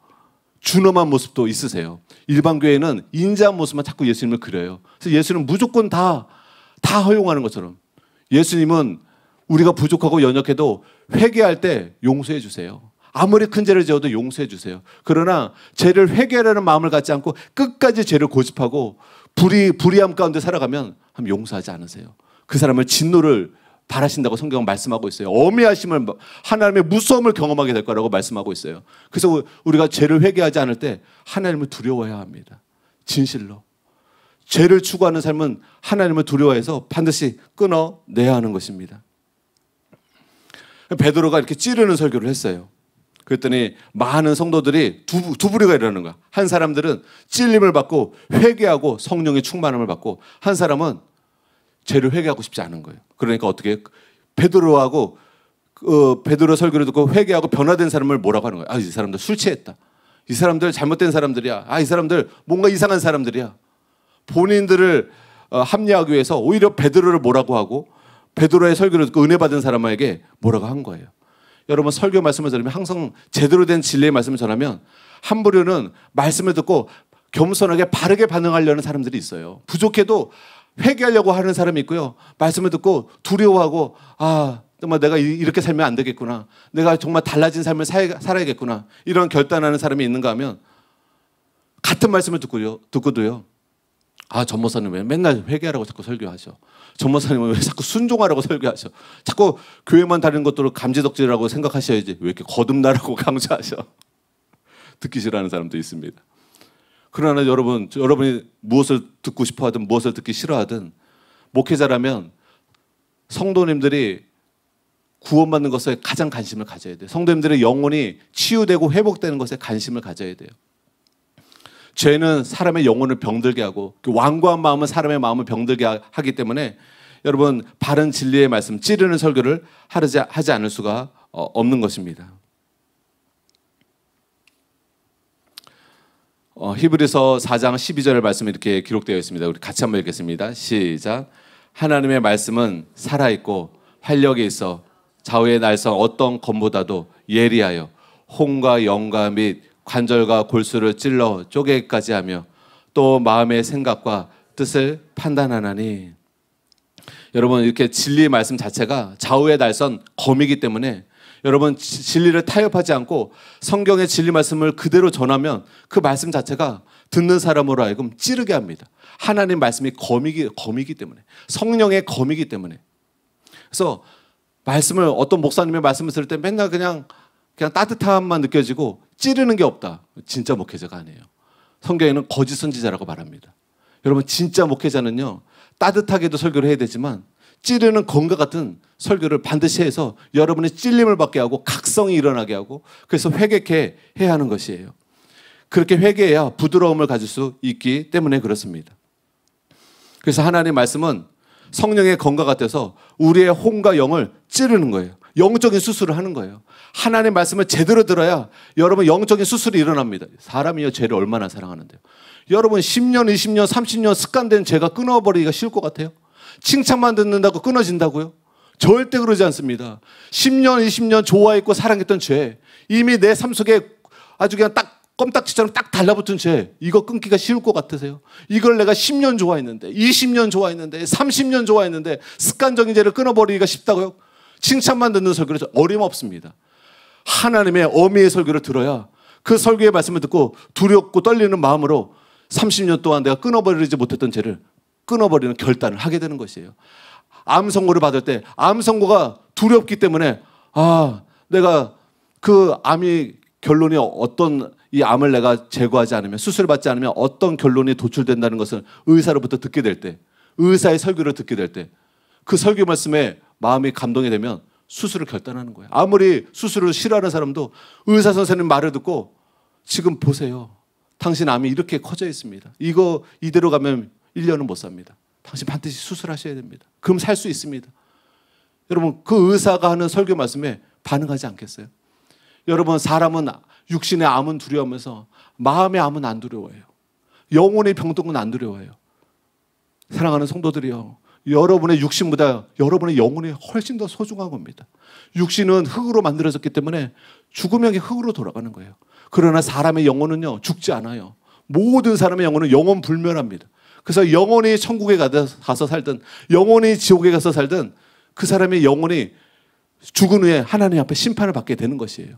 준엄한 모습도 있으세요. 일반 교회는 인자한 모습만 자꾸 예수님을 그려요. 그래서 예수님은 무조건 다다 허용하는 것처럼 예수님은 우리가 부족하고 연약해도 회개할 때 용서해 주세요. 아무리 큰 죄를 지어도 용서해 주세요. 그러나 죄를 회개하려는 마음을 갖지 않고 끝까지 죄를 고집하고 불이 불의함 가운데 살아가면 한 용서하지 않으세요. 그 사람을 진노를 바라신다고 성경은 말씀하고 있어요. 어미하심을 하나님의 무서움을 경험하게 될 거라고 말씀하고 있어요. 그래서 우리가 죄를 회개하지 않을 때 하나님을 두려워해야 합니다. 진실로 죄를 추구하는 삶은 하나님을 두려워해서 반드시 끊어내야 하는 것입니다. 베드로가 이렇게 찌르는 설교를 했어요. 그랬더니 많은 성도들이 두, 두 부류가 일어나는 거야. 한 사람들은 찔림을 받고 회개하고 성령의 충만함을 받고 한 사람은 죄를 회개하고 싶지 않은 거예요. 그러니까 어떻게 베드로하고 그, 어, 베드로 설교를 듣고 회개하고 변화된 사람을 뭐라고 하는 거야. 아, 이 사람들 술 취했다. 이 사람들 잘못된 사람들이야. 아, 이 사람들 뭔가 이상한 사람들이야. 본인들을 어, 합리하기 위해서 오히려 베드로를 뭐라고 하고 베드로의 설교를 듣고 은혜 받은 사람에게 뭐라고 한 거예요. 여러분 설교 말씀을 전하면 항상 제대로 된 진리의 말씀을 전하면 한 부류는 말씀을 듣고 겸손하게 바르게 반응하려는 사람들이 있어요. 부족해도 회개하려고 하는 사람이 있고요. 말씀을 듣고 두려워하고 아 정말 내가 이렇게 살면 안 되겠구나. 내가 정말 달라진 삶을 살아야겠구나. 이런 결단하는 사람이 있는가 하면 같은 말씀을 듣고요, 듣고도요. 아, 전 목사님 왜 맨날 회개하라고 자꾸 설교하셔? 전 목사님은 왜 자꾸 순종하라고 설교하셔? 자꾸 교회만 다니 것들을 감지덕지라고 생각하셔야지 왜 이렇게 거듭나라고 (laughs) 강조하셔? 듣기 싫어하는 사람도 있습니다. 그러나 여러분, 여러분이 무엇을 듣고 싶어 하든 무엇을 듣기 싫어하든 목회자라면 성도님들이 구원받는 것에 가장 관심을 가져야 돼요. 성도님들의 영혼이 치유되고 회복되는 것에 관심을 가져야 돼요. 죄는 사람의 영혼을 병들게 하고 그 완고한 마음은 사람의 마음을 병들게 하기 때문에 여러분 바른 진리의 말씀 찌르는 설교를 하지 않을 수가 어, 없는 것입니다. 어, 히브리서 4장 12절의 말씀이 이렇게 기록되어 있습니다. 우리 같이 한번 읽겠습니다. 시작. 하나님의 말씀은 살아있고 활력이 있어 좌우의 날선 어떤 검보다도 예리하여 혼과 영과 및 관절과 골수를 찔러 쪼개기까지 하며 또 마음의 생각과 뜻을 판단하나니 여러분 이렇게 진리의 말씀 자체가 좌우의 날선 검이기 때문에 여러분 진리를 타협하지 않고 성경의 진리 말씀을 그대로 전하면 그 말씀 자체가 듣는 사람으로 하여금 찌르게 합니다. 하나님 말씀이 검이기 검이기 때문에 성령의 검이기 때문에 그래서 말씀을 어떤 목사님의 말씀을 들을 때 맨날 그냥 그냥 따뜻함만 느껴지고 찌르는 게 없다. 진짜 목회자가 아니에요. 성경에는 거짓 선지자라고 말합니다. 여러분 진짜 목회자는요. 따뜻하게도 설교를 해야 되지만 찌르는 건과 같은 설교를 반드시 해서 여러분의 찔림을 받게 하고 각성이 일어나게 하고 그래서 회개케 해야 하는 것이에요. 그렇게 회개해야 부드러움을 가질 수 있기 때문에 그렇습니다. 그래서 하나님 의 말씀은 성령의 건과 같아서 우리의 혼과 영을 찌르는 거예요. 영적인 수술을 하는 거예요. 하나님의 말씀을 제대로 들어야 여러분 영적인 수술이 일어납니다. 사람이요 죄를 얼마나 사랑하는데요. 여러분 10년, 20년, 30년 습관된 죄가 끊어버리기가 쉬울 것 같아요. 칭찬만 듣는다고 끊어진다고요? 절대 그러지 않습니다. 10년, 20년 좋아했고 사랑했던 죄 이미 내 삶 속에 아주 그냥 딱 껌딱지처럼 딱 달라붙은 죄, 이거 끊기가 쉬울 것 같으세요? 이걸 내가 10년 좋아했는데, 20년 좋아했는데, 30년 좋아했는데, 습관적인 죄를 끊어버리기가 쉽다고요? 칭찬만 듣는 설교는 어림없습니다. 하나님의 어미의 설교를 들어야 그 설교의 말씀을 듣고 두렵고 떨리는 마음으로 30년 동안 내가 끊어버리지 못했던 죄를 끊어버리는 결단을 하게 되는 것이에요. 암 선고를 받을 때 암 선고가 두렵기 때문에 아 내가 그 암이 결론이 어떤 이 암을 내가 제거하지 않으면 수술받지 않으면 어떤 결론이 도출된다는 것을 의사로부터 듣게 될 때 의사의 설교를 듣게 될 때 그 설교 말씀에 마음이 감동이 되면 수술을 결단하는 거예요. 아무리 수술을 싫어하는 사람도 의사 선생님 말을 듣고 지금 보세요. 당신 암이 이렇게 커져 있습니다. 이거 이대로 가면 1년은 못 삽니다. 당신 반드시 수술하셔야 됩니다. 그럼 살 수 있습니다. 여러분 그 의사가 하는 설교 말씀에 반응하지 않겠어요? 여러분 사람은 육신의 암은 두려우면서 마음의 암은 안두려워요 영혼의 병동은 안두려워요 사랑하는 성도들이요. 여러분의 육신보다 여러분의 영혼이 훨씬 더 소중한 겁니다. 육신은 흙으로 만들어졌기 때문에 죽으면 흙으로 돌아가는 거예요. 그러나 사람의 영혼은요, 죽지 않아요. 모든 사람의 영혼은 영혼 불멸합니다. 그래서 영혼이 천국에 가서 살든 영혼이 지옥에 가서 살든 그 사람의 영혼이 죽은 후에 하나님 앞에 심판을 받게 되는 것이에요.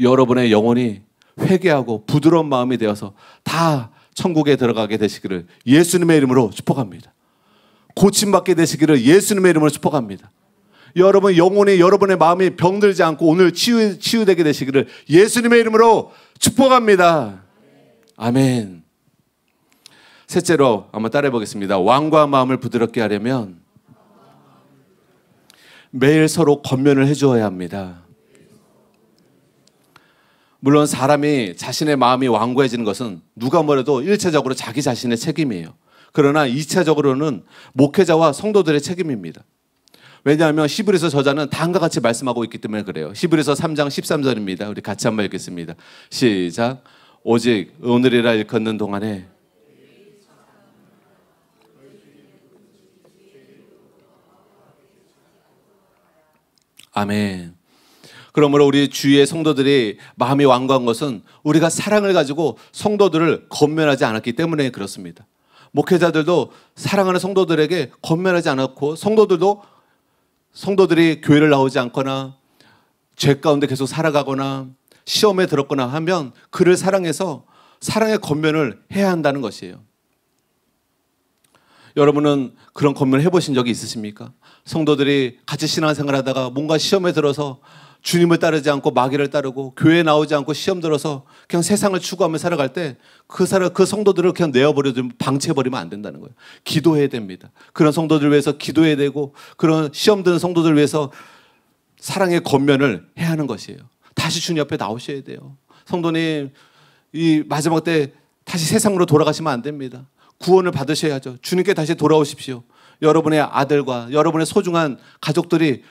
여러분의 영혼이 회개하고 부드러운 마음이 되어서 다 천국에 들어가게 되시기를 예수님의 이름으로 축복합니다. 고침받게 되시기를 예수님의 이름으로 축복합니다. 여러분 영혼이 여러분의 마음이 병들지 않고 오늘 치유, 치유되게 되시기를 예수님의 이름으로 축복합니다. 아멘. 셋째로 한번 따라해 보겠습니다. 왕과 마음을 부드럽게 하려면 매일 서로 겉면을 해주어야 합니다. 물론 사람이 자신의 마음이 완고해지는 것은 누가 뭐래도 일체적으로 자기 자신의 책임이에요. 그러나 2차적으로는 목회자와 성도들의 책임입니다. 왜냐하면 시브리서 저자는 다음과 같이 말씀하고 있기 때문에 그래요. 시브리서 3장 13절입니다. 우리 같이 한번 읽겠습니다. 시작. 오직 오늘이라 일컫는 동안에 아멘. 그러므로 우리 주위의 성도들이 마음이 완고한 것은 우리가 사랑을 가지고 성도들을 건면하지 않았기 때문에 그렇습니다. 목회자들도 사랑하는 성도들에게 건면하지 않았고 성도들도 성도들이 교회를 나오지 않거나 죄 가운데 계속 살아가거나 시험에 들었거나 하면 그를 사랑해서 사랑의 건면을 해야 한다는 것이에요. 여러분은 그런 건면을 해보신 적이 있으십니까? 성도들이 같이 신앙생활 하다가 뭔가 시험에 들어서 주님을 따르지 않고 마귀를 따르고 교회 에 나오지 않고 시험 들어서 그냥 세상을 추구하며 살아갈 때 그 사람 그 성도들을 그냥 내어버려 방치해 버리면 안 된다는 거예요. 기도해야 됩니다. 그런 성도들 을 위해서 기도해야 되고 그런 시험 드는 성도들 을 위해서 사랑의 겉면을 해야 하는 것이에요. 다시 주님 옆에 나오셔야 돼요. 성도님 이 마지막 때 다시 세상으로 돌아가시면 안 됩니다. 구원을 받으셔야죠. 주님께 다시 돌아오십시오. 여러분의 아들과 여러분의 소중한 가족들이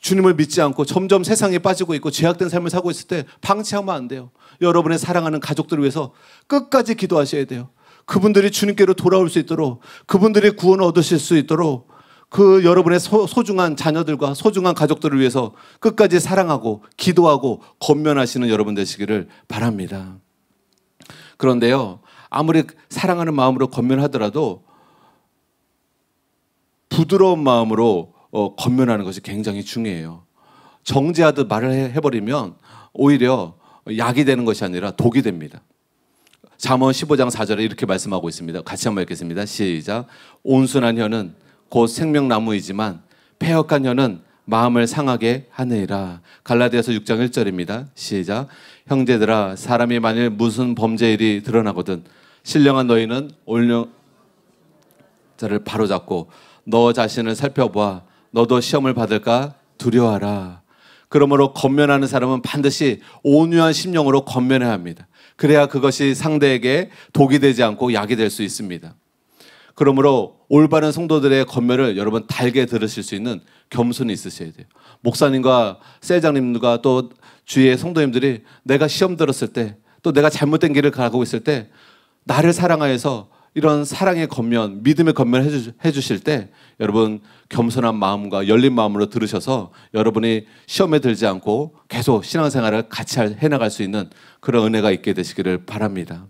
주님을 믿지 않고 점점 세상에 빠지고 있고 죄악된 삶을 살고 있을 때 방치하면 안 돼요. 여러분의 사랑하는 가족들을 위해서 끝까지 기도하셔야 돼요. 그분들이 주님께로 돌아올 수 있도록 그분들이 구원을 얻으실 수 있도록 그 여러분의 소, 소중한 자녀들과 소중한 가족들을 위해서 끝까지 사랑하고 기도하고 건면하시는 여러분 되시기를 바랍니다. 그런데요. 아무리 사랑하는 마음으로 건면하더라도 부드러운 마음으로 어, 건면하는 것이 굉장히 중요해요. 정제하듯 말을 해, 버리면 오히려 약이 되는 것이 아니라 독이 됩니다. 잠언 15장 4절에 이렇게 말씀하고 있습니다. 같이 한번 읽겠습니다. 시작. 온순한 혀는 곧 생명나무이지만 폐역한 혀는 마음을 상하게 하느니라. 갈라디아서 6장 1절입니다. 시작. 형제들아 사람이 만일 무슨 범죄일이 드러나거든 신령한 너희는 올령 자를 바로잡고 너 자신을 살펴보아 너도 시험을 받을까 두려워하라. 그러므로 겉면하는 사람은 반드시 온유한 심령으로 겉면해야 합니다. 그래야 그것이 상대에게 독이 되지 않고 약이 될 수 있습니다. 그러므로 올바른 성도들의 겉면을 여러분 달게 들으실 수 있는 겸손이 있으셔야 돼요. 목사님과 세장님과 또 주위의 성도님들이 내가 시험 들었을 때 또 내가 잘못된 길을 가고 있을 때 나를 사랑하여서 이런 사랑의 겉면, 믿음의 겉면 해주, 해주실 때 여러분 겸손한 마음과 열린 마음으로 들으셔서 여러분이 시험에 들지 않고 계속 신앙생활을 같이 해나갈 수 있는 그런 은혜가 있게 되시기를 바랍니다.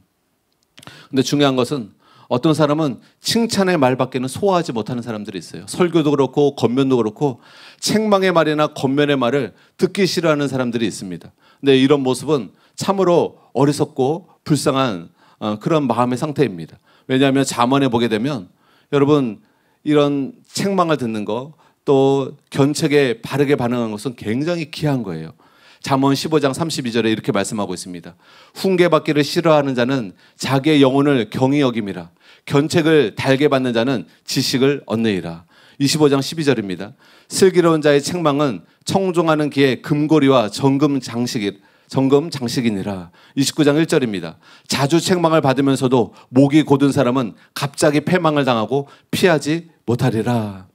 근데 중요한 것은 어떤 사람은 칭찬의 말밖에는 소화하지 못하는 사람들이 있어요. 설교도 그렇고 겉면도 그렇고 책망의 말이나 겉면의 말을 듣기 싫어하는 사람들이 있습니다. 근데 이런 모습은 참으로 어리석고 불쌍한 어, 그런 마음의 상태입니다. 왜냐하면 자문해 보게 되면 여러분 이런 책망을 듣는 거, 또 견책에 바르게 반응하는 것은 굉장히 귀한 거예요. 잠언 15장 32절에 이렇게 말씀하고 있습니다. 훈계받기를 싫어하는 자는 자기의 영혼을 경히 여김이라. 견책을 달게 받는 자는 지식을 얻느니라. 25장 12절입니다. 슬기로운 자의 책망은 청종하는 귀에 금고리와 정금 장식이 점검 장식이니라. 29장 1절입니다. 자주 책망을 받으면서도 목이 곧은 사람은 갑자기 패망을 당하고 피하지 못하리라.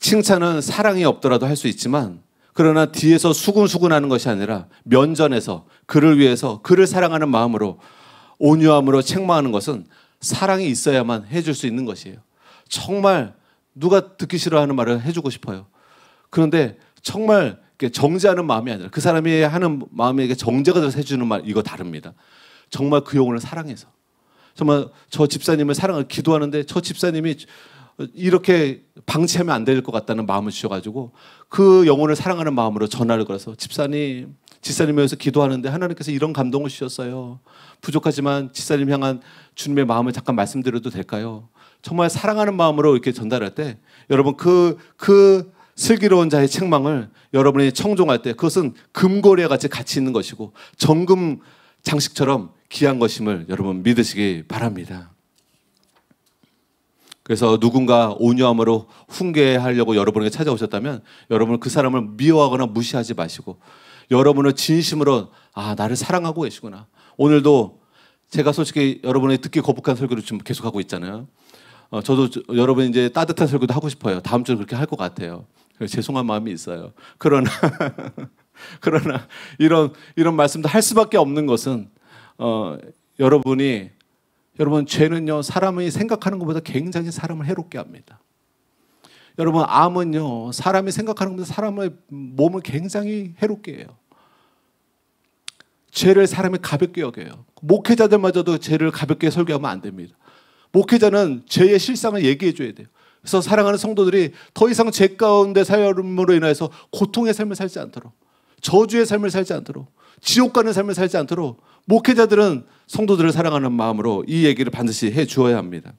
칭찬은 사랑이 없더라도 할 수 있지만 그러나 뒤에서 수군수군 하는 것이 아니라 면전에서 그를 위해서 그를 사랑하는 마음으로 온유함으로 책망하는 것은 사랑이 있어야만 해줄 수 있는 것이에요. 정말 누가 듣기 싫어하는 말을 해주고 싶어요. 그런데 정말 그 정제하는 마음이 아니라 그 사람이 하는 마음에게 정제가 들어서 해주는 말 이거 다릅니다. 정말 그 영혼을 사랑해서 정말 저 집사님을 사랑을 기도하는데 저 집사님이 이렇게 방치하면 안 될 것 같다는 마음을 주셔가지고 그 영혼을 사랑하는 마음으로 전화를 걸어서 집사님 집사님을 위해서 기도하는데 하나님께서 이런 감동을 주셨어요. 부족하지만 집사님 향한 주님의 마음을 잠깐 말씀드려도 될까요? 정말 사랑하는 마음으로 이렇게 전달할 때 여러분 그그 그, 그 슬기로운 자의 책망을 여러분이 청종할 때 그것은 금고리와 같이 가치 있는 것이고 정금 장식처럼 귀한 것임을 여러분 믿으시기 바랍니다. 그래서 누군가 온유함으로 훈계하려고 여러분에게 찾아오셨다면 여러분은 그 사람을 미워하거나 무시하지 마시고 여러분은 진심으로 아 나를 사랑하고 계시구나 오늘도 제가 솔직히 여러분이 듣기 거북한 설교를 지 계속하고 있잖아요. 어, 저도 저, 여러분 이제 따뜻한 설교도 하고 싶어요. 다음 주에 그렇게 할 것 같아요. 그 죄송한 마음이 있어요. 그러나 (laughs) 그러나 이런 이런 말씀도 할 수밖에 없는 것은 어, 여러분이 여러분 죄는요 사람이 생각하는 것보다 굉장히 사람을 해롭게 합니다. 여러분 암은요 사람이 생각하는 것보다 사람의 몸을 굉장히 해롭게 해요. 죄를 사람이 가볍게 여겨요. 목회자들마저도 죄를 가볍게 설교하면 안 됩니다. 목회자는 죄의 실상을 얘기해 줘야 돼요. 그래서 사랑하는 성도들이 더 이상 죄 가운데 삶으로 인해서 고통의 삶을 살지 않도록 저주의 삶을 살지 않도록 지옥 가는 삶을 살지 않도록 목회자들은 성도들을 사랑하는 마음으로 이 얘기를 반드시 해 주어야 합니다.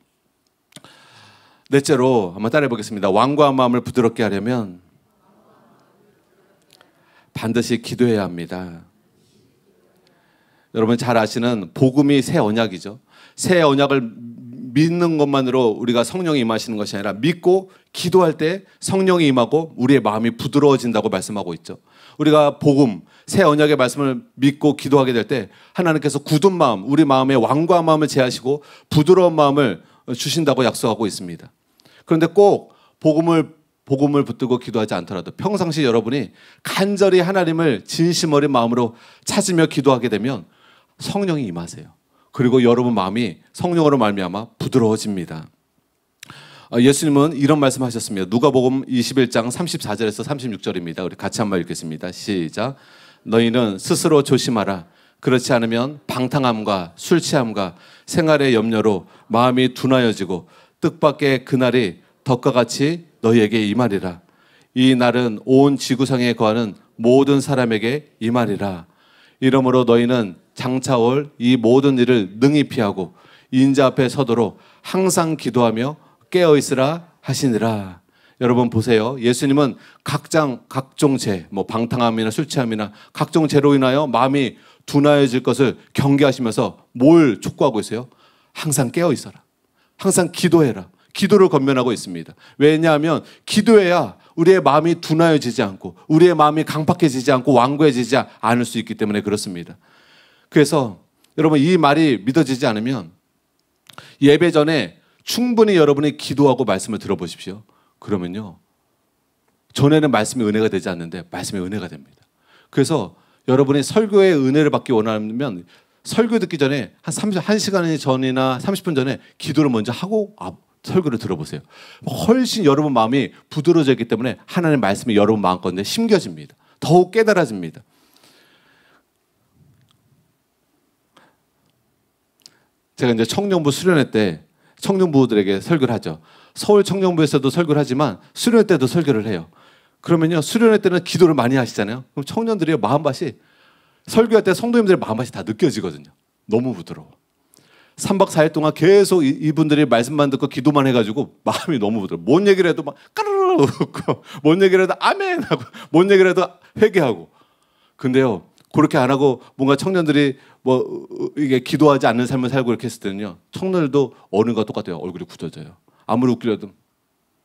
넷째로 한번 따라해 보겠습니다. 왕과 마음을 부드럽게 하려면 반드시 기도해야 합니다. 여러분 잘 아시는 복음이 새 언약이죠. 새 언약을 믿는 것만으로 우리가 성령이 임하시는 것이 아니라 믿고 기도할 때 성령이 임하고 우리의 마음이 부드러워진다고 말씀하고 있죠. 우리가 복음, 새 언약의 말씀을 믿고 기도하게 될 때 하나님께서 굳은 마음, 우리 마음의 완고 마음을 제하시고 부드러운 마음을 주신다고 약속하고 있습니다. 그런데 꼭 복음을 복음을 붙들고 기도하지 않더라도 평상시 여러분이 간절히 하나님을 진심 어린 마음으로 찾으며 기도하게 되면 성령이 임하세요. 그리고 여러분 마음이 성령으로 말미암아 부드러워집니다. 아, 예수님은 이런 말씀하셨습니다. 누가복음 21장 34절에서 36절입니다. 우리 같이 한번 읽겠습니다. 시작. 너희는 스스로 조심하라. 그렇지 않으면 방탕함과 술 취함과 생활의 염려로 마음이 둔하여지고 뜻밖의 그날이 덕과 같이 너희에게 임하리라. 이 날은 온 지구상에 거하는 모든 사람에게 임하리라. 이러므로 너희는 장차올 이 모든 일을 능히 피하고 인자 앞에 서도록 항상 기도하며 깨어 있으라 하시니라. 여러분 보세요. 예수님은 각장 각종 죄, 뭐 방탕함이나 술 취함이나 각종 죄로 인하여 마음이 둔화해질 것을 경계하시면서 뭘 촉구하고 있어요? 항상 깨어 있어라. 항상 기도해라. 기도를 건면하고 있습니다. 왜냐하면 기도해야 우리의 마음이 둔화해지지 않고 우리의 마음이 강팍해지지 않고 완고해지지 않을 수 있기 때문에 그렇습니다. 그래서 여러분 이 말이 믿어지지 않으면 예배 전에 충분히 여러분이 기도하고 말씀을 들어보십시오. 그러면요. 전에는 말씀의 은혜가 되지 않는데 말씀의 은혜가 됩니다. 그래서 여러분이 설교의 은혜를 받기 원하면 설교 듣기 전에 한 30, 1시간 전이나 30분 전에 기도를 먼저 하고 아, 설교를 들어보세요. 훨씬 여러분 마음이 부드러워지기 때문에 하나님 말씀이 여러분 마음건데 심겨집니다. 더욱 깨달아집니다. 제가 이제 청년부 수련회 때 청년부들에게 설교를 하죠. 서울 청년부에서도 설교를 하지만 수련회 때도 설교를 해요. 그러면요 수련회 때는 기도를 많이 하시잖아요. 그럼 청년들의 마음밭이 설교할 때 성도님들의 마음밭이 다 느껴지거든요. 너무 부드러워. 3박 4일 동안 계속 이분들이 말씀만 듣고 기도만 해가지고 마음이 너무 부드러워. 뭔 얘기를 해도 막 까르르 웃고, (laughs) 뭔 얘기를 해도 아멘 하고, 뭔 얘기를 해도 회개하고. 근데요, 그렇게 안 하고 뭔가 청년들이 뭐 이게 기도하지 않는 삶을 살고 이렇게 했을 때는요. 청년들도 어느 거 똑같아요. 얼굴이 굳어져요. 아무리 웃기려도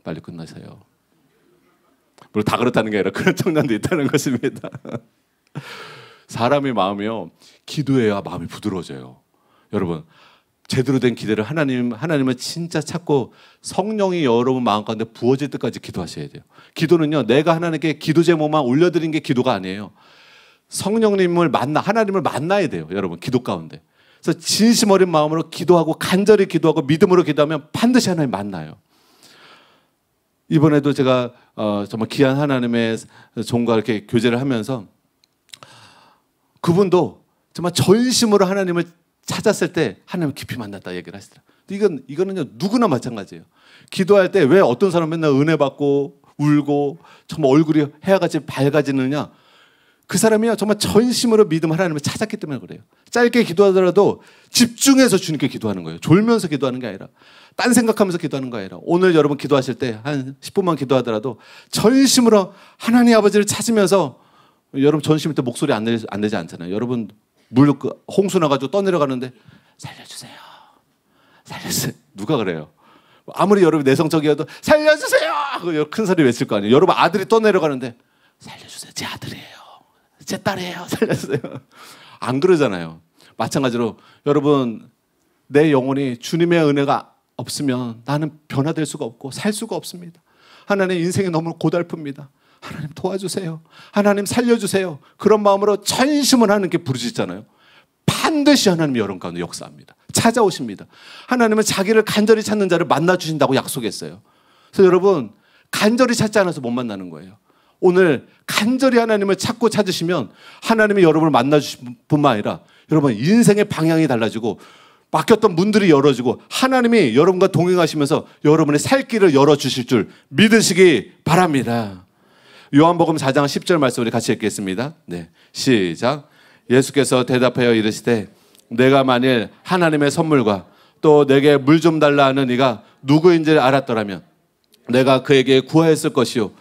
빨리 끝나세요. 물론 다 그렇다는 게 아니라 그런 청년도 있다는 것입니다. 사람의 마음이요. 기도해야 마음이 부드러워져요. 여러분 제대로 된 기대를 하나님 하나님을 진짜 찾고 성령이 여러분 마음 가운데 부어질 때까지 기도하셔야 돼요. 기도는요. 내가 하나님께 기도 제목만 올려드린 게 기도가 아니에요. 성령님을 만나 하나님을 만나야 돼요, 여러분 기도 가운데. 그래서 진심 어린 마음으로 기도하고 간절히 기도하고 믿음으로 기도하면 반드시 하나님 만나요. 이번에도 제가 어, 정말 귀한 하나님의 종과 이렇게 교제를 하면서 그분도 정말 전심으로 하나님을 찾았을 때 하나님 을 깊이 만났다 얘기를 하시더라. 고 이건 이거는요 누구나 마찬가지예요. 기도할 때 왜 어떤 사람 맨날 은혜 받고 울고 정말 얼굴이 해와같이 밝아지느냐? 그 사람이요 정말 전심으로 믿음 하나님을 찾았기 때문에 그래요. 짧게 기도하더라도 집중해서 주님께 기도하는 거예요. 졸면서 기도하는 게 아니라 딴 생각하면서 기도하는 거 아니라 오늘 여러분 기도하실 때 한 10분만 기도하더라도 전심으로 하나님 아버지를 찾으면서 여러분 전심일 때 목소리 안, 내, 안 내지 않잖아요. 여러분 물 그 홍수 나가지고 떠내려가는데 살려주세요. 살려주세요. 누가 그래요? 아무리 여러분 내성적이어도 살려주세요. 큰 소리 외칠 거 아니에요. 여러분 아들이 떠내려가는데 살려주세요. 제 아들이에요. 제 딸이에요. (laughs) 살렸어요. 안 그러잖아요. 마찬가지로 여러분 내 영혼이 주님의 은혜가 없으면 나는 변화될 수가 없고 살 수가 없습니다. 하나님 인생이 너무 고달픕니다. 하나님 도와주세요. 하나님 살려주세요. 그런 마음으로 전심을 하는게 부르짖잖아요. 반드시 하나님 여러분 가운데 역사합니다. 찾아오십니다. 하나님은 자기를 간절히 찾는 자를 만나 주신다고 약속했어요. 그래서 여러분 간절히 찾지 않아서 못 만나는 거예요. 오늘 간절히 하나님을 찾고 찾으시면 하나님이 여러분을 만나주실 뿐만 아니라 여러분 인생의 방향이 달라지고 막혔던 문들이 열어지고 하나님이 여러분과 동행하시면서 여러분의 살 길을 열어주실 줄 믿으시기 바랍니다. 요한복음 4장 10절 말씀 우리 같이 읽겠습니다. 네. 시작. 예수께서 대답하여 이르시되 내가 만일 하나님의 선물과 또 내게 물 좀 달라 하는 이가 누구인지를 알았더라면 내가 그에게 구하였을 것이요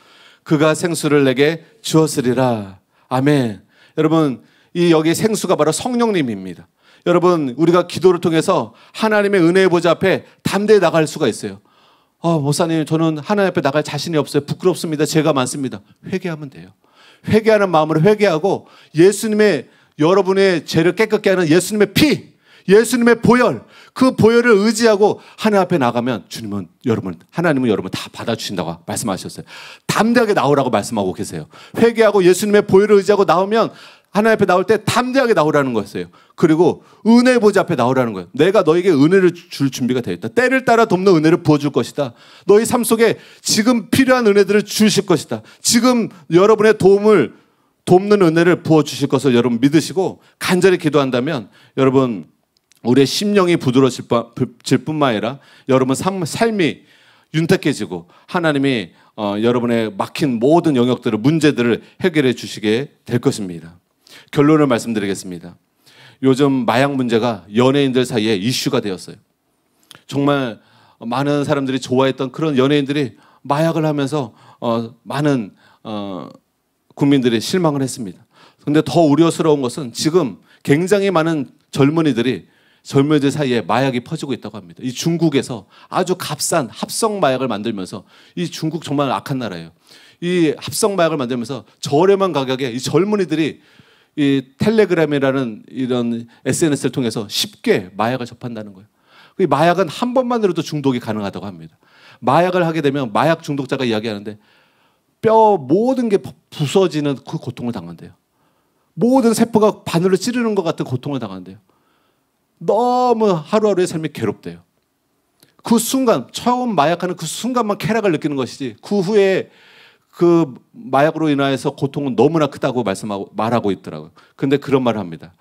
그가 생수를 내게 주었으리라. 아멘. 여러분, 이 여기 생수가 바로 성령님입니다. 여러분, 우리가 기도를 통해서 하나님의 은혜의 보좌 앞에 담대히 나갈 수가 있어요. 어, 목사님, 저는 하나님 앞에 나갈 자신이 없어요. 부끄럽습니다. 죄가 많습니다. 회개하면 돼요. 회개하는 마음으로 회개하고 예수님의 여러분의 죄를 깨끗게 하는 예수님의 피, 예수님의 보혈, 그 보혈을 의지하고 하늘 앞에 나가면 주님은 여러분 하나님은 여러분 다 받아주신다고 말씀하셨어요. 담대하게 나오라고 말씀하고 계세요. 회개하고 예수님의 보혈을 의지하고 나오면 하나님 앞에 나올 때 담대하게 나오라는 거였어요. 그리고 은혜 보좌 앞에 나오라는 거예요. 내가 너에게 은혜를 줄 준비가 되어 있다. 때를 따라 돕는 은혜를 부어줄 것이다. 너희 삶 속에 지금 필요한 은혜들을 주실 것이다. 지금 여러분의 도움을 돕는 은혜를 부어주실 것을 여러분 믿으시고 간절히 기도한다면 여러분 우리의 심령이 부드러질 워 뿐만 아니라 여러분 삶이 윤택해지고 하나님이 어, 여러분의 막힌 모든 영역들을 문제들을 해결해 주시게 될 것입니다. 결론을 말씀드리겠습니다. 요즘 마약 문제가 연예인들 사이에 이슈가 되었어요. 정말 많은 사람들이 좋아했던 그런 연예인들이 마약을 하면서 어, 많은 어, 국민들이 실망을 했습니다. 근데 더 우려스러운 것은 지금 굉장히 많은 젊은이들이 젊은이들 사이에 마약이 퍼지고 있다고 합니다. 이 중국에서 아주 값싼 합성 마약을 만들면서 이 중국 정말 악한 나라예요. 이 합성 마약을 만들면서 저렴한 가격에 이 젊은이들이 이 텔레그램이라는 이런 SNS를 통해서 쉽게 마약을 접한다는 거예요. 이 마약은 한 번만으로도 중독이 가능하다고 합니다. 마약을 하게 되면 마약 중독자가 이야기하는데 뼈 모든 게 부서지는 그 고통을 당한대요. 모든 세포가 바늘로 찌르는 것 같은 고통을 당한대요. 너무 하루하루의 삶이 괴롭대요. 그 순간 처음 마약하는 그 순간만 쾌락을 느끼는 것이지 그 후에 그 마약으로 인하여서 고통은 너무나 크다고 말씀하고 말하고 있더라고요. 근데 그런 말을 합니다.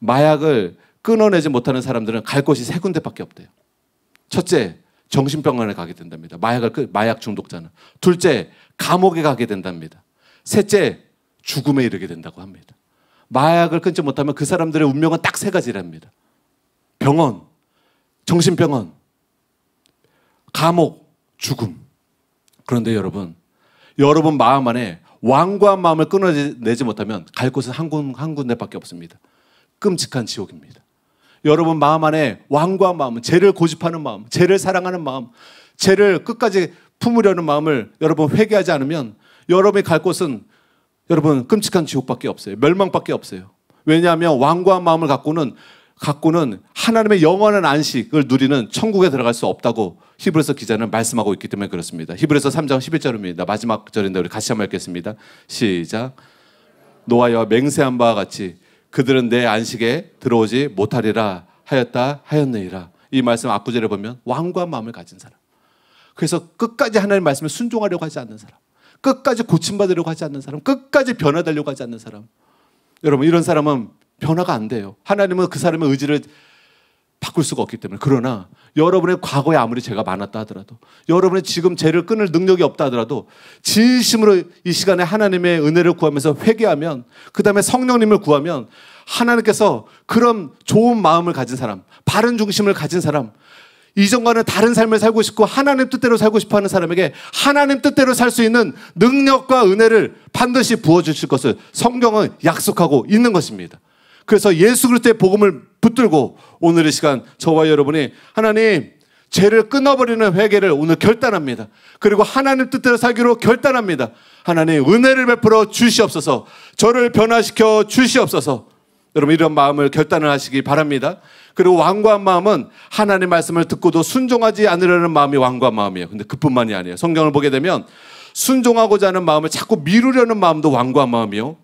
마약을 끊어내지 못하는 사람들은 갈 곳이 세 군데밖에 없대요. 첫째, 정신병원에 가게 된답니다. 마약을 끊, 마약 중독자는. 둘째, 감옥에 가게 된답니다. 셋째, 죽음에 이르게 된다고 합니다. 마약을 끊지 못하면 그 사람들의 운명은 딱 세 가지랍니다. 병원, 정신병원, 감옥, 죽음. 그런데 여러분, 여러분 마음 안에 왕과 마음을 끊어내지 못하면 갈 곳은 한, 군, 한 군데밖에 없습니다. 끔찍한 지옥입니다. 여러분 마음 안에 왕과 마음, 죄를 고집하는 마음, 죄를 사랑하는 마음, 죄를 끝까지 품으려는 마음을 여러분 회개하지 않으면 여러분이 갈 곳은 여러분 끔찍한 지옥밖에 없어요. 멸망밖에 없어요. 왜냐하면 왕과 마음을 갖고는 갖고는 하나님의 영원한 안식을 누리는 천국에 들어갈 수 없다고 히브리서 기자는 말씀하고 있기 때문에 그렇습니다. 히브리서 3장 11절입니다. 마지막 절인데 우리 같이 한번 읽겠습니다. 시작. 노아여 맹세한 바와 같이 그들은 내 안식에 들어오지 못하리라 하였다 하였느니라. 이 말씀 앞구절에 보면 왕과 마음을 가진 사람. 그래서 끝까지 하나님 말씀에 순종하려고 하지 않는 사람. 끝까지 고침받으려고 하지 않는 사람. 끝까지 변화되려고 하지 않는 사람. 여러분 이런 사람은 변화가 안 돼요. 하나님은 그 사람의 의지를 바꿀 수가 없기 때문에. 그러나 여러분의 과거에 아무리 죄가 많았다 하더라도 여러분의 지금 죄를 끊을 능력이 없다 하더라도 진심으로 이 시간에 하나님의 은혜를 구하면서 회개하면 그다음에 성령님을 구하면 하나님께서 그런 좋은 마음을 가진 사람, 바른 중심을 가진 사람, 이전과는 다른 삶을 살고 싶고 하나님 뜻대로 살고 싶어 하는 사람에게 하나님 뜻대로 살 수 있는 능력과 은혜를 반드시 부어 주실 것을 성경은 약속하고 있는 것입니다. 그래서 예수 그리스도의 복음을 붙들고 오늘의 시간 저와 여러분이 하나님 죄를 끊어버리는 회개를 오늘 결단합니다. 그리고 하나님 뜻대로 살기로 결단합니다. 하나님 은혜를 베풀어 주시옵소서. 저를 변화시켜 주시옵소서. 여러분 이런 마음을 결단을 하시기 바랍니다. 그리고 완고한 마음은 하나님 말씀을 듣고도 순종하지 않으려는 마음이 완고한 마음이에요. 근데 그뿐만이 아니에요. 성경을 보게 되면 순종하고자 하는 마음을 자꾸 미루려는 마음도 완고한 마음이요.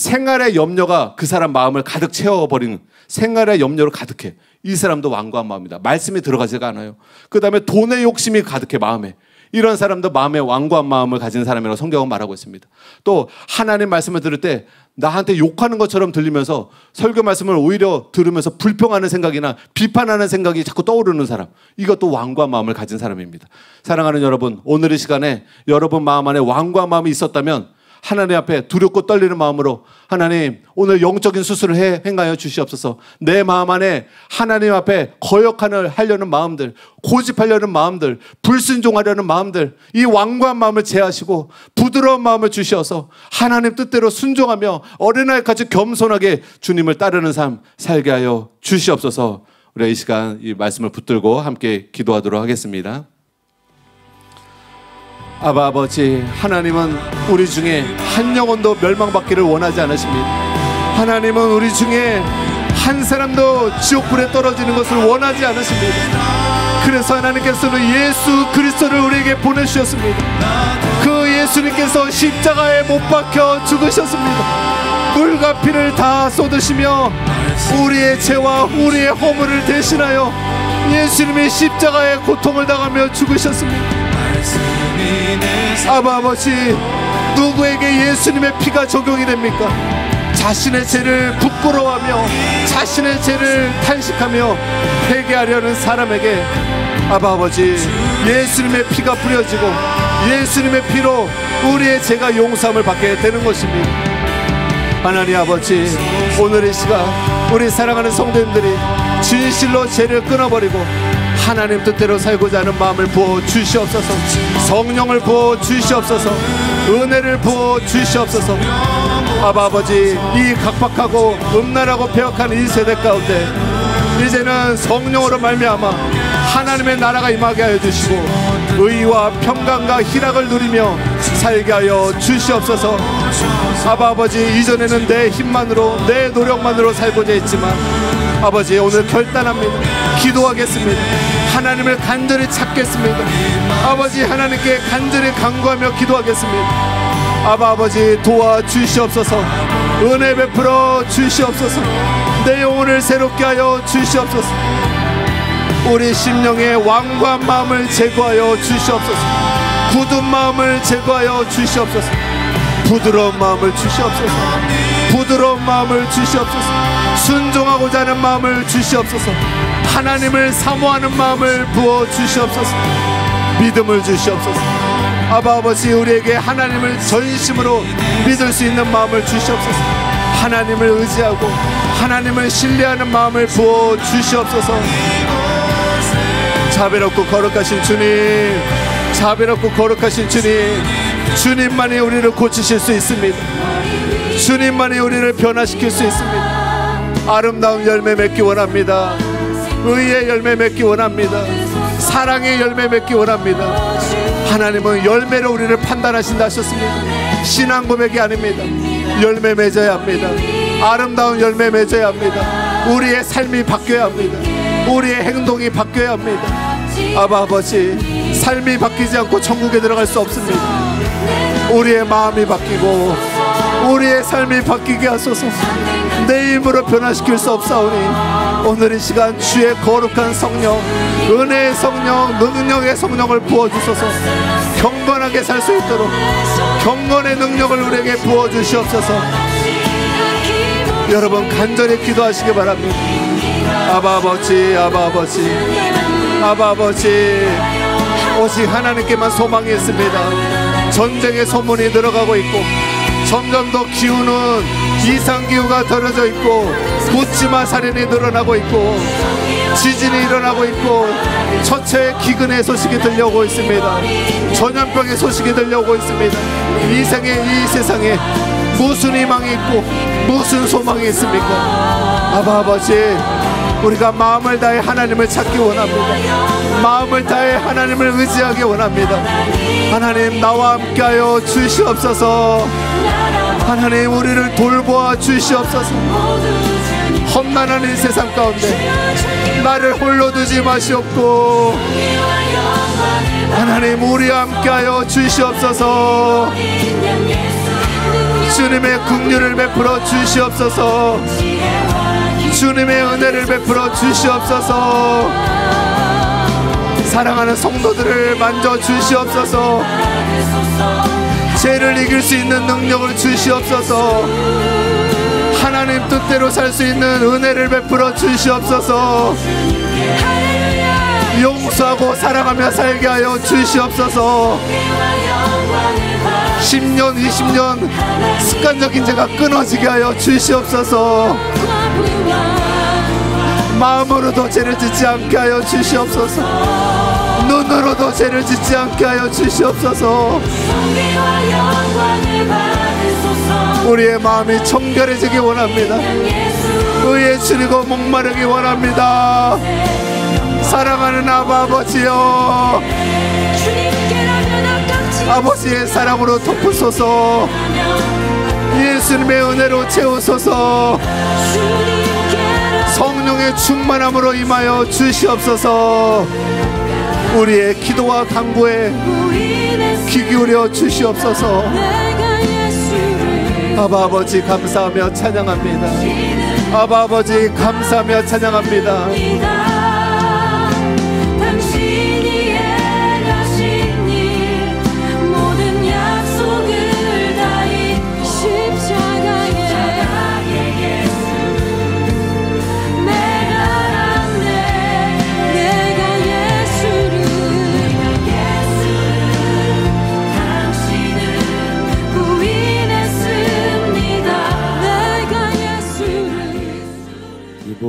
생활의 염려가 그 사람 마음을 가득 채워버리는 생활의 염려로 가득해. 이 사람도 완고한 마음이다. 말씀이 들어가지가 않아요. 그 다음에 돈의 욕심이 가득해, 마음에. 이런 사람도 마음에 완고한 마음을 가진 사람이라고 성경은 말하고 있습니다. 또 하나님 말씀을 들을 때 나한테 욕하는 것처럼 들리면서 설교 말씀을 오히려 들으면서 불평하는 생각이나 비판하는 생각이 자꾸 떠오르는 사람. 이것도 왕과 마음을 가진 사람입니다. 사랑하는 여러분, 오늘 의 시간에 여러분 마음 안에 왕과 마음이 있었다면 하나님 앞에 두렵고 떨리는 마음으로 하나님 오늘 영적인 수술을 해, 행하여 주시옵소서 내 마음 안에 하나님 앞에 거역하는 하려는 마음들 고집하려는 마음들 불순종하려는 마음들 이 왕관 마음을 제하시고 부드러운 마음을 주시어서 하나님 뜻대로 순종하며 어린아이까지 겸손하게 주님을 따르는 삶 살게 하여 주시옵소서 우리 이 시간 이 말씀을 붙들고 함께 기도하도록 하겠습니다. 아바 아버지 하나님은 우리 중에 한 영혼도 멸망받기를 원하지 않으십니다 하나님은 우리 중에 한 사람도 지옥불에 떨어지는 것을 원하지 않으십니다 그래서 하나님께서는 예수 그리스도를 우리에게 보내주셨습니다 그 예수님께서 십자가에 못 박혀 죽으셨습니다 물과 피를 다 쏟으시며 우리의 죄와 우리의 허물을 대신하여 예수님의 십자가에 고통을 당하며 죽으셨습니다. 아바 아버지 누구에게 예수님의 피가 적용이 됩니까? 자신의 죄를 부끄러워하며 자신의 죄를 탄식하며 회개하려는 사람에게 아바 아버지 예수님의 피가 뿌려지고 예수님의 피로 우리의 죄가 용서함을 받게 되는 것입니다. 하나님 아버지 오늘의 시간 우리 사랑하는 성도님들이 진실로 죄를 끊어버리고 하나님 뜻대로 살고자 하는 마음을 부어 주시옵소서 성령을 부어 주시옵소서 은혜를 부어 주시옵소서 아버지이 각박하고 음란하고 배역한 이 세대 가운데 이제는 성령으로 말미암아 하나님의 나라가 임하게 하여 주시고 의와 평강과 희락을 누리며 살게 하여 주시옵소서 아 아버지 이전에는 내 힘만으로 내 노력만으로 살고자 했지만 아버지 오늘 결단합니다. 기도하겠습니다. 하나님을 간절히 찾겠습니다. 아버지 하나님께 간절히 간구하며 기도하겠습니다. 아바 아버지 도와 주시옵소서 은혜 베풀어 주시옵소서 내 영혼을 새롭게 하여 주시옵소서 우리 심령의 왕관 마음을 제거하여 주시옵소서 굳은 마음을 제거하여 주시옵소서 부드러운 마음을 주시옵소서 부드러운 마음을 주시옵소서 순종하고자 하는 마음을 주시옵소서. 하나님을 사모하는 마음을 부어 주시옵소서. 믿음을 주시옵소서. 아바 아버지 우리에게 하나님을 전심으로 믿을 수 있는 마음을 주시옵소서. 하나님을 의지하고 하나님을 신뢰하는 마음을 부어 주시옵소서. 자비롭고 거룩하신 주님, 자비롭고 거룩하신 주님, 주님만이 우리를 고치실 수 있습니다. 주님만이 우리를 변화시킬 수 있습니다. 아름다운 열매 맺기 원합니다. 의의 열매 맺기 원합니다. 사랑의 열매 맺기 원합니다. 하나님은 열매로 우리를 판단하신다 하셨습니다. 신앙 고백이 아닙니다. 열매 맺어야 합니다. 아름다운 열매 맺어야 합니다. 우리의 삶이 바뀌어야 합니다. 우리의 행동이 바뀌어야 합니다. 아바 아버지, 삶이 바뀌지 않고 천국에 들어갈 수 없습니다. 우리의 마음이 바뀌고 우리의 삶이 바뀌게 하소서 내 힘으로 변화시킬 수 없사오니 오늘 이 시간 주의 거룩한 성령 은혜의 성령 능력의 성령을 부어주소서 경건하게 살 수 있도록 경건의 능력을 우리에게 부어주시옵소서 여러분 간절히 기도하시기 바랍니다 아바 아버지 아바 아버지 아바 아버지 오직 하나님께만 소망이 있습니다 전쟁의 소문이 들어가고 있고 점점 더기운은 이상기후가 덜어져 있고 묻지마 살인이 늘어나고 있고 지진이 일어나고 있고 처체의 기근의 소식이 들려오고 있습니다 전염병의 소식이 들려오고 있습니다 이 생에 이 세상에 무슨 희망이 있고 무슨 소망이 있습니까 아바 아버지 우리가 마음을 다해 하나님을 찾기 원합니다. 마음을 다해 하나님을 의지하기 원합니다. 하나님 나와 함께하여 주시옵소서. 하나님 우리를 돌보아 주시옵소서 험난한 이 세상 가운데 나를 홀로 두지 마시옵고 하나님 우리와 함께하여 주시옵소서 주님의 국류를 베풀어 주시옵소서 주님의 은혜를 베풀어 주시옵소서 사랑하는 성도들을 만져 주시옵소서 죄를 이길 수 있는 능력을 주시옵소서 하나님 뜻대로 살 수 있는 은혜를 베풀어 주시옵소서 용서하고 사랑하며 살게 하여 주시옵소서 10년 20년 습관적인 죄가 끊어지게 하여 주시옵소서 마음으로도 죄를 짓지 않게 하여 주시옵소서 종으로도 죄를 짓지 않게 하여 주시옵소서 우리의 마음이 청결해지기 원합니다 의에 줄이고 목마르기 원합니다 사랑하는 아바 아버지여 아버지의 사랑으로 덮으소서 예수님의 은혜로 채우소서 성령의 충만함으로 임하여 주시옵소서 우리의 기도와 당부에 귀 기울여 주시옵소서 아바 아버지 감사하며 찬양합니다 아바 아버지 감사하며 찬양합니다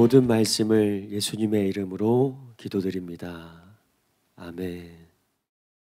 모든 말씀을 예수님의 이름으로 기도드립니다. 아멘.